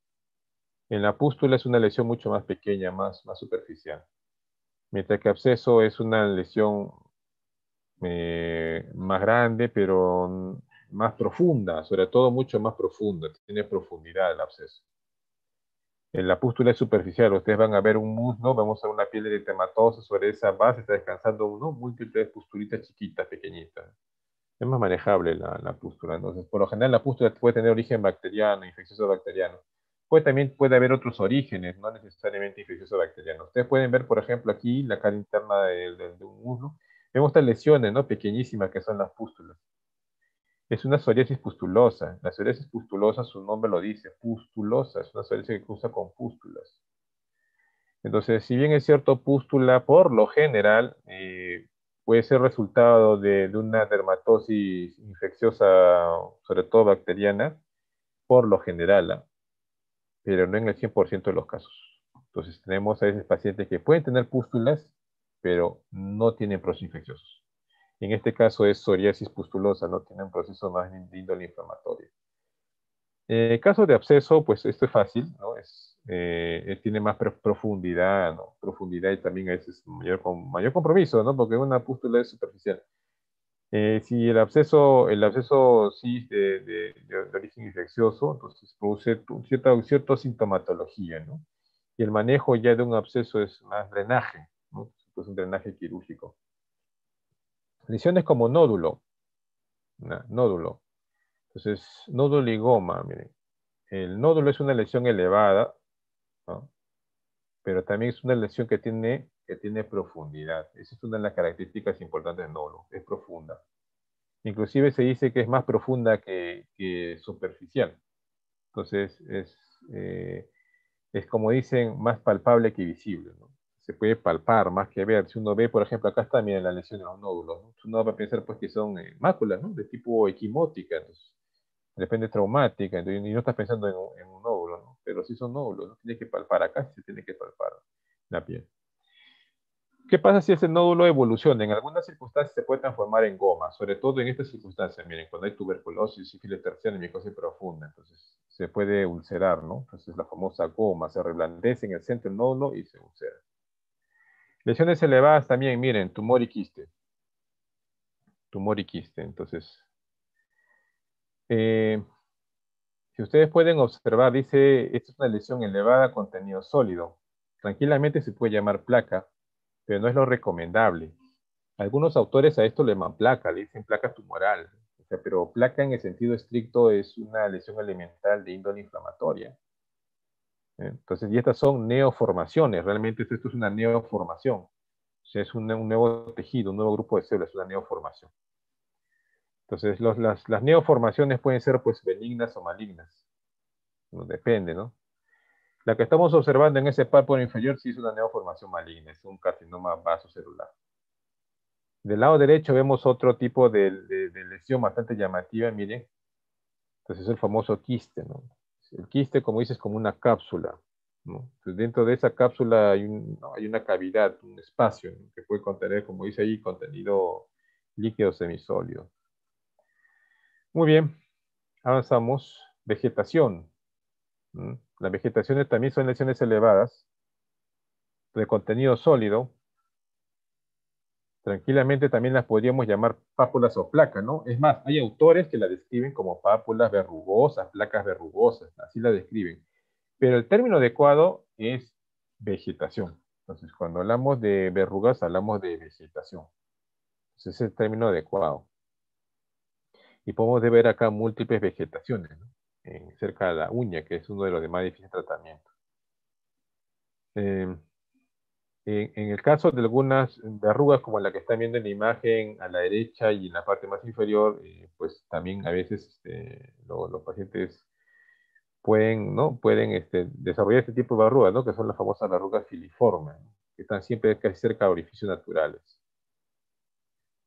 En la pústula es una lesión mucho más pequeña, más, superficial. Mientras que absceso es una lesión eh, más grande, pero más profunda, sobre todo mucho más profunda, tiene profundidad el absceso la pústula es superficial, ustedes van a ver un muslo, vamos a una piel eritematosa sobre esa base, está descansando uno, múltiples pustulitas chiquitas, pequeñitas. Es más manejable la, pústula, entonces por lo general la pústula puede tener origen bacteriano, infeccioso bacteriano. Puede también puede haber otros orígenes, no necesariamente infeccioso bacteriano. Ustedes pueden ver, por ejemplo, aquí la cara interna de, un muslo. Vemos estas lesiones, ¿no? Pequeñísimas que son las pústulas es una psoriasis pustulosa. La psoriasis pustulosa, su nombre lo dice, pustulosa, es una psoriasis que cruza con pústulas. Entonces, si bien es cierto, pústula por lo general eh, puede ser resultado de, una dermatosis infecciosa, sobre todo bacteriana, por lo general, ¿ah? pero no en el 100% de los casos. Entonces, tenemos a veces pacientes que pueden tener pústulas, pero no tienen procesos infecciosos en este caso es psoriasis pustulosa, no tiene un proceso más de índole inflamatorio. Eh, caso de absceso, pues esto es fácil, ¿no? Es, eh, eh, tiene más profundidad, Profundidad y también a veces mayor, mayor compromiso, ¿no? Porque una pústula es superficial. Eh, si el absceso, el absceso sí es de, origen infeccioso, entonces produce cierta, cierta sintomatología, ¿no? Y el manejo ya de un absceso es más drenaje, ¿no? Pues un drenaje quirúrgico. Lesiones como nódulo. nódulo. Entonces, nódulo y goma, miren. El nódulo es una lesión elevada, pero también es una lesión que tiene, que tiene profundidad. Esa es una de las características importantes del nódulo, es profunda. Inclusive se dice que es más profunda que, superficial. Entonces, es, eh, es como dicen, más palpable que visible. ¿no? se puede palpar más que ver. Si uno ve, por ejemplo, acá está, miren, la lesión de los nódulos. Uno va a pensar pues, que son eh, máculas, ¿no? De tipo equimótica, Depende de traumática, y no estás pensando en, un nódulo, ¿no? Pero si son nódulos, ¿no? Tienes que palpar acá, se tiene que palpar la piel. ¿Qué pasa si ese nódulo evoluciona? En algunas circunstancias se puede transformar en goma, sobre todo en estas circunstancias, miren, cuando hay tuberculosis, sífilis y micosis profunda, entonces se puede ulcerar, ¿no? Entonces la famosa goma se reblandece en el centro del nódulo y se ulcera. Lesiones elevadas también, miren, tumor y quiste. Tumor y quiste, entonces. Eh, si ustedes pueden observar, dice, esta es una lesión elevada, contenido sólido. Tranquilamente se puede llamar placa, pero no es lo recomendable. Algunos autores a esto le llaman placa, le dicen placa tumoral, pero placa en el sentido estricto es una lesión elemental de índole inflamatoria. Entonces, y estas son neoformaciones, realmente esto, es una neoformación. es un, nuevo tejido, un nuevo grupo de células, una neoformación. Entonces, las, neoformaciones pueden ser pues benignas o malignas. depende, ¿no? La que estamos observando en ese párpado inferior sí es una neoformación maligna, es un carcinoma vasocelular. Del lado derecho vemos otro tipo de, de lesión bastante llamativa, miren. Entonces es el famoso quiste, ¿no? el quiste, como dices, como una cápsula. dentro de esa cápsula hay, una cavidad, un espacio que puede contener, como dice ahí, contenido líquido semisólido. Muy bien, avanzamos. Vegetación. Las vegetaciones también son lesiones elevadas de contenido sólido, tranquilamente también las podríamos llamar pápulas o placas, ¿no? Es más, hay autores que la describen como pápulas verrugosas, placas verrugosas, así la describen. Pero el término adecuado es vegetación. Entonces, cuando hablamos de verrugas, hablamos de vegetación. ese es el término adecuado. Y podemos ver acá múltiples vegetaciones, ¿no? Eh, cerca de la uña, que es uno de los más difíciles tratamientos. Eh, en, el caso de algunas verrugas, como la que están viendo en la imagen a la derecha y en la parte más inferior, eh, pues también a veces este, los pacientes pueden, ¿no? pueden este, desarrollar este tipo de verrugas, que son las famosas verrugas filiformes, que están siempre casi cerca de orificios naturales.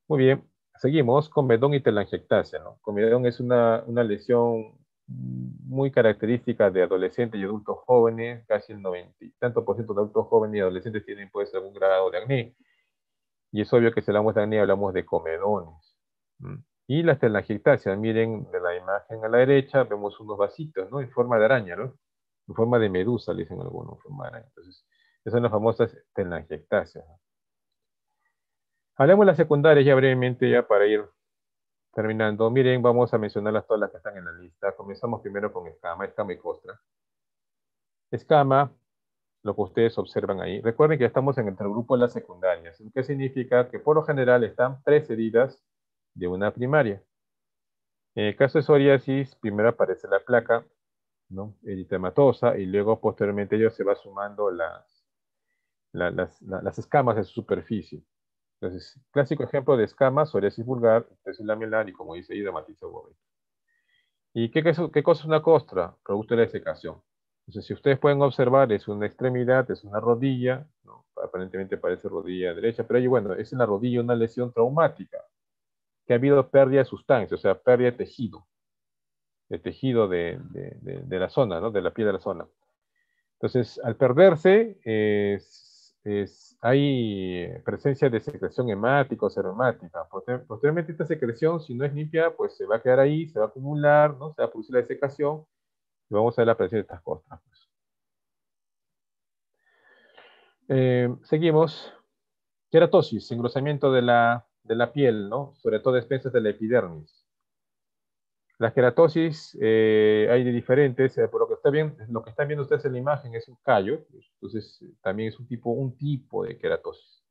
Muy bien, seguimos con medón y telangiectasia. Con medón es una, una lesión muy característica de adolescentes y adultos jóvenes, casi el 90 y tanto por ciento de adultos jóvenes y adolescentes tienen ser algún grado de acné. Y es obvio que si hablamos de acné hablamos de comedones. Y las telangiectasias, miren de la imagen a la derecha, vemos unos vasitos, ¿no? En forma de araña, ¿no? En forma de medusa, le dicen algunos, en Entonces, esas son las famosas telangiectasias. Hablemos de las secundarias ya brevemente, ya para ir terminando, miren, vamos a mencionar todas las que están en la lista. Comenzamos primero con escama, escama y costra. Escama, lo que ustedes observan ahí. Recuerden que estamos en el grupo de las secundarias, lo que significa que por lo general están precedidas de una primaria. En el caso de psoriasis, primero aparece la placa, ¿no? eritematosa, y luego posteriormente ya se va sumando las, las, las escamas de su superficie. Entonces, clásico ejemplo de escamas, psoriasis vulgar, la lamelar y, como dice ahí, dermatitis ¿Y qué, cosa es una costra? Producto de la desecación. Entonces, si ustedes pueden observar, es una extremidad, es una rodilla, aparentemente parece rodilla derecha, pero bueno, es en la rodilla una lesión traumática, que ha habido pérdida de sustancia, o sea, pérdida de tejido, de tejido de, la zona, de la piel de la zona. Entonces, al perderse, eh, hay eh, presencia de secreción hemática o seromática. posteriormente esta secreción, si no es limpia, pues se va a quedar ahí, se va a acumular, ¿no? se va a producir la desecación y vamos a ver la presencia de estas costras. Pues. Eh, seguimos. Queratosis, engrosamiento de la, de la piel, ¿no? sobre todo despensas de la epidermis. La queratosis eh, hay de diferentes, eh, por lo que, está lo que están viendo ustedes en la imagen es un callo, entonces eh, también es un tipo, un tipo de queratosis.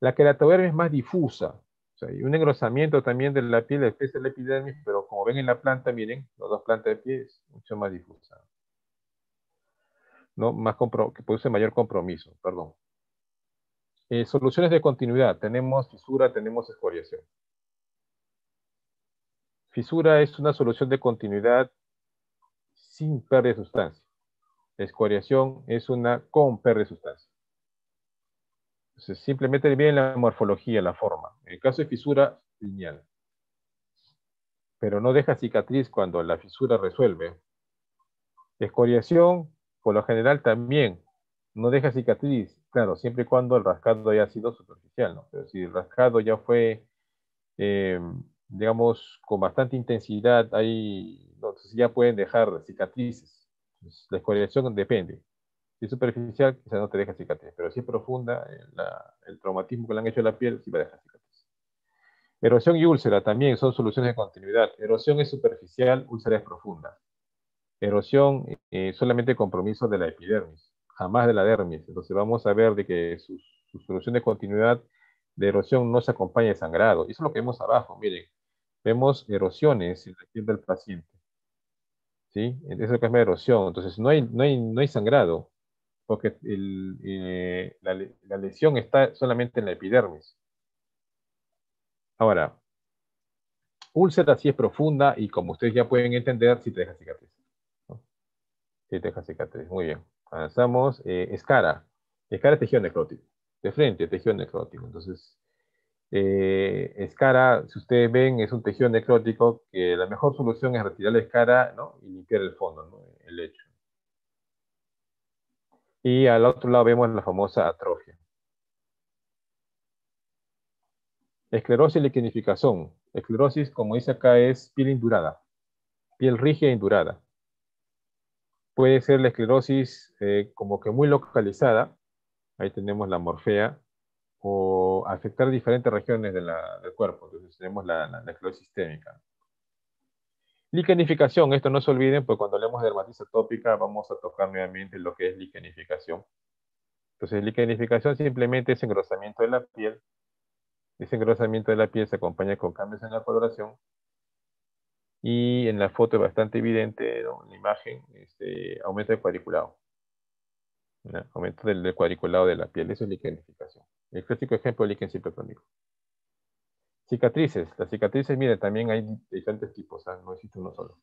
La queratodermis es más difusa, hay un engrosamiento también de la piel, especie de la epidermis, pero como ven en la planta, miren, las dos plantas de pie es mucho más difusa. ¿no? Más que produce mayor compromiso, perdón. soluciones de continuidad, tenemos fisura, tenemos escoriación. Fisura es una solución de continuidad sin pérdida de sustancia. Escoriación es una con pérdida de sustancia. Entonces, simplemente viene la morfología, la forma. En el caso de fisura, lineal. Pero no deja cicatriz cuando la fisura resuelve. Escoriación, por lo general, también no deja cicatriz. Claro, siempre y cuando el rascado haya sido superficial, Pero si el rascado ya fue eh, digamos, con bastante intensidad, ahí ya pueden dejar cicatrices. la escoriación depende. Si es superficial, quizás no te deja cicatrices, pero si es profunda, eh, el traumatismo que le han hecho a la piel sí va a dejar cicatrices. Erosión y úlcera también son soluciones de continuidad. Erosión es superficial, úlcera es profunda. Erosión eh, solamente compromiso de la epidermis, jamás de la dermis. Entonces vamos a ver de que sus, su solución de continuidad de erosión no se acompaña de sangrado. Eso es lo que vemos abajo, miren vemos erosiones en la piel del paciente. ¿Sí? Eso es lo que es erosión. Entonces, no hay, no hay, no hay sangrado, porque eh, la, lesión está solamente en la epidermis. Ahora, úlcera sí es profunda y como ustedes ya pueden entender, sí te deja cicatriz. Sí te deja cicatriz. Muy bien. Avanzamos. Eh, escara. Escara es tejido necrótico. De frente, tejido necrótico. Entonces, eh, escara, si ustedes ven, es un tejido necrótico que la mejor solución es retirar la escara y limpiar el fondo, el lecho. Y al otro lado vemos la famosa atrofia. Esclerosis y liquinificación. Esclerosis, como dice acá, es piel indurada, piel rígida e indurada. Puede ser la esclerosis eh, como que muy localizada, ahí tenemos la morfea, o afectar diferentes regiones del cuerpo. Entonces tenemos la, la, sistémica. Liquenificación, esto no se olviden, pues cuando hablemos de dermatitis atópica vamos a tocar nuevamente lo que es liquenificación. Entonces, liquenificación simplemente es engrosamiento de la piel. Ese engrosamiento de la piel se acompaña con cambios en la coloración. Y en la foto es bastante evidente, en la imagen, este, aumento del cuadriculado. Aumento del, cuadriculado de la piel, eso es liquenificación. El clásico ejemplo del líquen citoplámico. Cicatrices. Las cicatrices, miren, también hay diferentes tipos, no existe uno solo.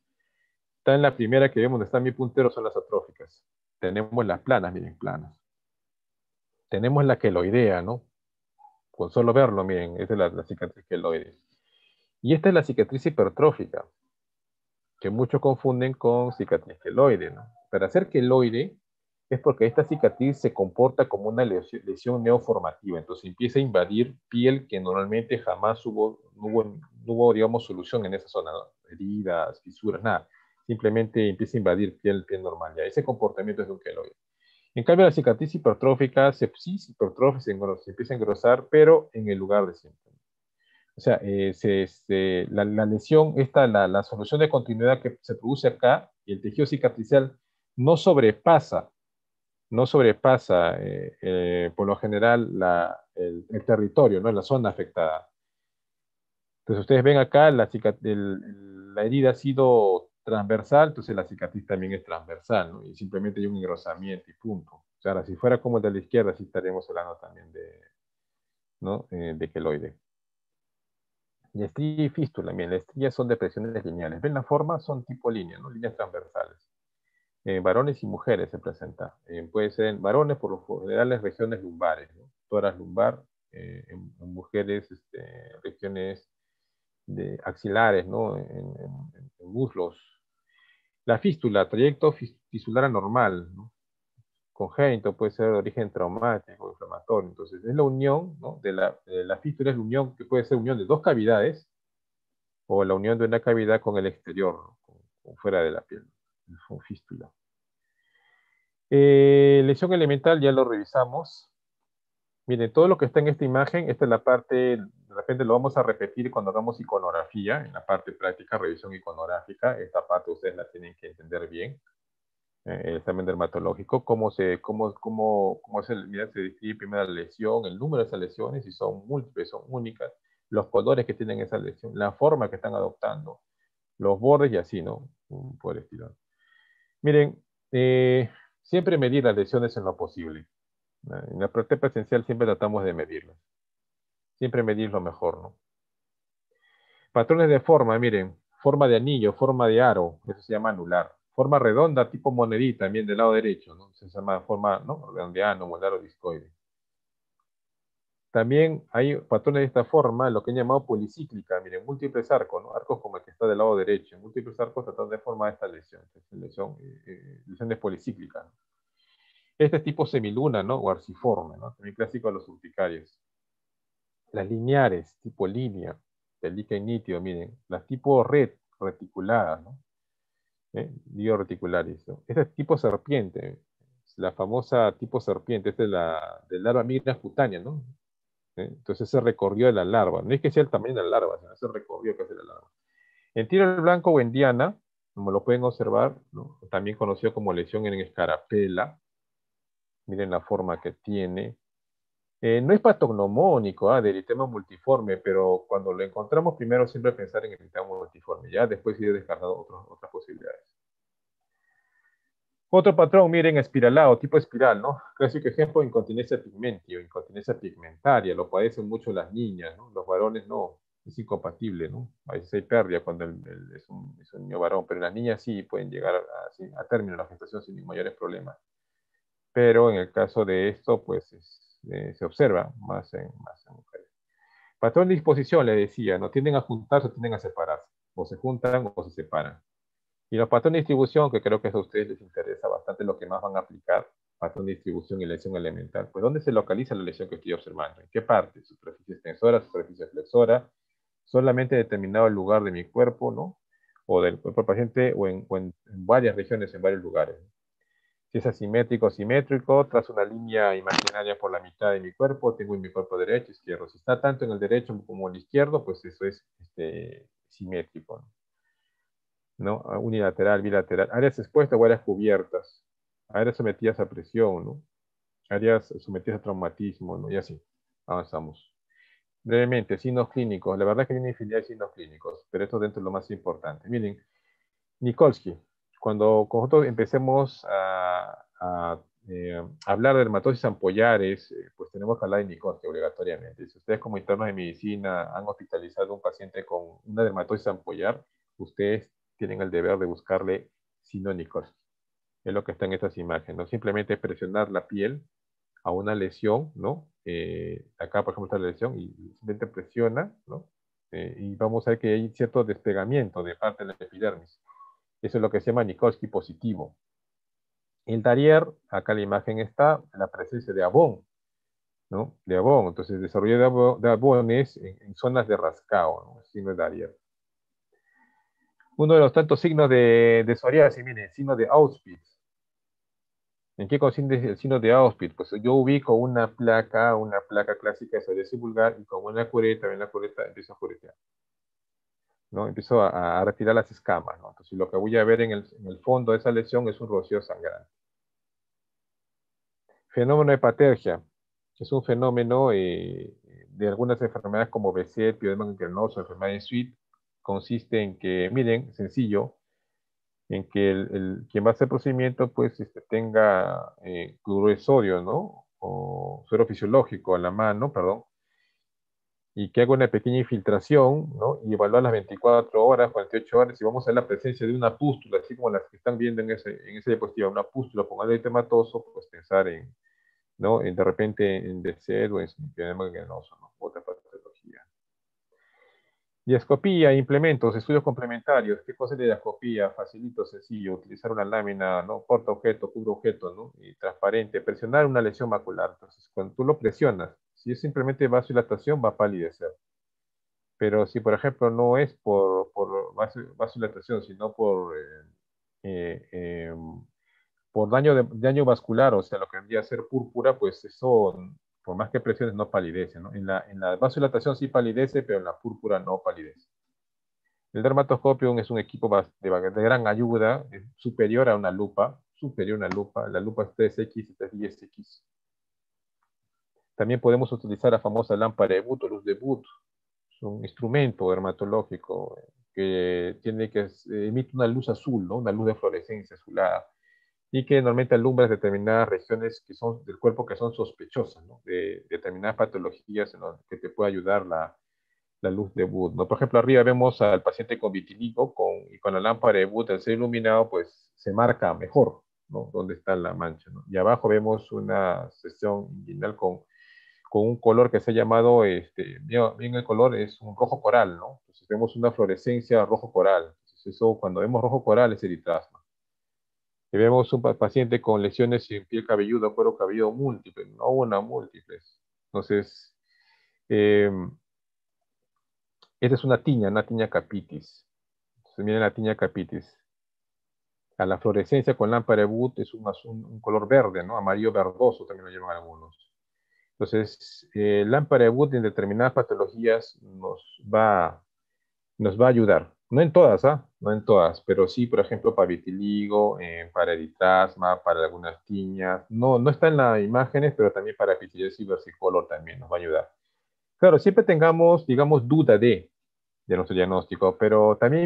Está en la primera que vemos donde está mi puntero, son las atróficas. Tenemos las planas, miren, planas. Tenemos la queloidea, ¿no? Con solo verlo, miren, esta es la, cicatriz queloide. Y esta es la cicatriz hipertrófica, que muchos confunden con cicatriz queloide, ¿no? Para hacer queloide, es porque esta cicatriz se comporta como una lesión, neoformativa, entonces empieza a invadir piel que normalmente jamás hubo, no hubo, hubo digamos, solución en esa zona, heridas, fisuras, nada, simplemente empieza a invadir piel, piel normal, ya ese comportamiento es de un queloide. En cambio, la cicatriz hipertrófica, se, sí, se se, empieza a engrosar, pero en el lugar de siempre. O sea, eh, la, la, lesión, esta, la, la solución de continuidad que se produce acá, y el tejido cicatricial no sobrepasa no sobrepasa eh, eh, por lo general el, territorio, ¿no? la zona afectada. Entonces ustedes ven acá, la, la herida ha sido transversal, entonces la cicatriz también es transversal, y simplemente hay un engrosamiento y punto. O sea, ahora, si fuera como el de la izquierda, sí estaríamos hablando también de, ¿no? Eh, de queloide. Y estrías y fístula, bien, las estrías son depresiones lineales. ¿Ven la forma? Son tipo línea, ¿no? líneas transversales varones y mujeres se presenta. puede ser en varones, por lo general, las regiones lumbares, Todas toras lumbar, eh, en, mujeres, este, regiones de axilares, ¿no? en, muslos. La fístula, trayecto fistular anormal, congénito, puede ser de origen traumático, inflamatorio. Entonces, es la unión ¿no? de, la, fístula, es la unión que puede ser unión de dos cavidades o la unión de una cavidad con el exterior, o fuera de la piel. Eh, lesión elemental ya lo revisamos. Miren, todo lo que está en esta imagen, esta es la parte, de repente lo vamos a repetir cuando hagamos iconografía, en la parte práctica, revisión iconográfica, esta parte ustedes la tienen que entender bien. también eh, dermatológico, cómo se, cómo, cómo, cómo se, mira, se describe primero la lesión, el número de esas lesiones, si son múltiples, son únicas, los colores que tienen esa lesión, la forma que están adoptando, los bordes y así, ¿no? Por estilo. Miren, eh, siempre medir las lesiones en lo posible. En la práctica presencial siempre tratamos de medirlas. Siempre medir lo mejor, ¿no? Patrones de forma, miren, forma de anillo, forma de aro, eso se llama anular. Forma redonda, tipo monedita, también del lado derecho, ¿no? Se llama forma, ¿no? Redondeano, molar o discoide. También hay patrones de esta forma, lo que han llamado policíclica, miren, múltiples arcos, ¿no? arcos como el que está del lado derecho, múltiples arcos tratando de formar esta lesión, lesión eh, eh, lesiones policíclicas. Este es tipo semiluna, ¿no? O arciforme, ¿no? También clásico de los urticarios. Las lineares, tipo línea, del y nítido, miren, las tipo red, reticuladas, ¿no? ¿Eh? Este es tipo serpiente, la famosa tipo serpiente, Este es la del larva migra cutánea, ¿no? Entonces se recorrió de la larva. No es que sea el tamaño de la larva, sino se recorrió que es la larva. En tiro al blanco o en diana, como lo pueden observar, también conocido como lesión en escarapela. Miren la forma que tiene. Eh, no es patognomónico ¿ah? del eritema multiforme, pero cuando lo encontramos primero siempre pensar en el eritema multiforme, ya después ir descargado otras posibilidades. Otro patrón, miren, espiralado, tipo espiral, ¿no? Clásico ejemplo, incontinencia o incontinencia pigmentaria, lo padecen mucho las niñas, ¿no? Los varones no, es incompatible, ¿no? A veces hay pérdida cuando es, un, niño varón, pero las niñas sí pueden llegar a, a término la gestación sin mayores problemas. Pero en el caso de esto, pues eh, se observa más en, más en mujeres. Patrón de disposición, le decía, ¿no? Tienden a juntarse, tienden a separarse, o se juntan o se separan. Y los patrones de distribución, que creo que a ustedes les interesa bastante lo que más van a aplicar, patrón de distribución y lesión elemental, pues ¿dónde se localiza la lesión que estoy observando? ¿En qué parte? ¿Superficie extensora, superficie flexora? ¿Solamente determinado el lugar de mi cuerpo, no? ¿O del cuerpo del paciente? ¿O en, varias regiones, en varios lugares? Si es asimétrico, simétrico, tras una línea imaginaria por la mitad de mi cuerpo, tengo en mi cuerpo derecho, izquierdo. Si está tanto en el derecho como en el izquierdo, pues eso es este, simétrico. ¿no? ¿no? Ah, unilateral, bilateral, áreas expuestas o áreas cubiertas, áreas sometidas a presión, áreas sometidas a traumatismo, ¿no? y así avanzamos. Brevemente, signos clínicos. La verdad que viene infinidad de signos clínicos, pero esto dentro es lo más importante. Miren, Nikolsky, cuando nosotros empecemos a, eh, hablar de dermatosis ampollares, eh, pues tenemos que hablar de Nikolsky obligatoriamente. Si ustedes como internos de medicina han hospitalizado a un paciente con una dermatosis ampollar, ustedes tienen el deber de buscarle sinónicos. Es lo que está en estas imágenes, ¿no? Simplemente presionar la piel a una lesión, ¿no? Eh, acá, por ejemplo, está la lesión y simplemente presiona, ¿no? Eh, y vamos a ver que hay cierto despegamiento de parte de la epidermis. Eso es lo que se llama Nikolsky positivo. El Darier, acá la imagen está, la presencia de abón, ¿no? De abón. Entonces, desarrollo de, abones en, en zonas de rascado, ¿no? signo Darier uno de los tantos signos de, de psoriasis, mire, signo de Auspitz. ¿En qué consiste el signo de Auspitz? Pues yo ubico una placa, una placa clásica de psoriasis vulgar y con una cureta, en la cureta empiezo a curetear, ¿no? Empiezo a, a, retirar las escamas, ¿no? Entonces lo que voy a ver en el, en el fondo de esa lesión es un rocío sangrante. Fenómeno de hepatergia. Es un fenómeno eh, de algunas enfermedades como BC, pioderma enfermedad de Sweet, consiste en que, miren, sencillo, en que el, quien va a hacer procedimiento pues este, tenga eh, de sodio, ¿no? O suero fisiológico a la mano, perdón, y que haga una pequeña infiltración, ¿no? Y evaluar las 24 horas, 48 horas, y vamos a ver la presencia de una pústula, así como las que están viendo en, ese, en esa diapositiva, una pústula con algo tematoso, pues pensar en, ¿no? En, de repente en DCED o en, en, en, ¿no? Otra parte. Diascopía, implementos, estudios complementarios. ¿Qué cosa es la diascopía? Facilito, sencillo. Utilizar una lámina, ¿no? Porta objeto, cubre objeto, ¿no? Y transparente. Presionar una lesión macular. Entonces, cuando tú lo presionas, si es simplemente vasodilatación, va a palidecer. Pero si, por ejemplo, no es por, por vasodilatación, sino por, eh, eh, em, por daño, de, daño vascular, o sea, lo que vendría a ser púrpura, pues eso por más que presiones, no palidece. ¿no? En, la, en vasodilatación sí palidece, pero en la púrpura no palidece. El dermatoscopio es un equipo de, gran ayuda, superior a una lupa, superior a una lupa. La lupa es 3X, y 310X. También podemos utilizar la famosa lámpara de o luz de Buto. Es un instrumento dermatológico que tiene que eh, emite una luz azul, ¿no? una luz de fluorescencia azulada y que normalmente alumbras determinadas regiones que son, del cuerpo que son sospechosas, de, determinadas patologías en las que te puede ayudar la, luz de Wood. ¿no? Por ejemplo, arriba vemos al paciente con vitiligo con, y con la lámpara de Wood, al ser iluminado, pues se marca mejor ¿no? dónde está la mancha. Y abajo vemos una sesión inguinal con, con un color que se ha llamado, este, bien el color, es un rojo coral. ¿no? Entonces vemos una fluorescencia rojo coral. Entonces eso, cuando vemos rojo coral es eritrasma vemos un paciente con lesiones en piel cabelluda, cuero cabelludo múltiple, no una, múltiple. Entonces, em, esta es una tiña, una tiña capitis. Entonces, miren la tiña capitis. A la fluorescencia con lámpara de Wood es un, color verde, ¿no? Amarillo verdoso también lo llaman algunos. Entonces, eh, lámpara de Wood en determinadas patologías nos va a ayudar. No en todas, ¿ah? No en todas, pero sí, por ejemplo, para vitiligo, eh, para eritasma, para algunas tiñas. No, no está en las imágenes, pero también para y versicolor también nos va a ayudar. Claro, siempre tengamos, digamos, duda de, de nuestro diagnóstico, pero también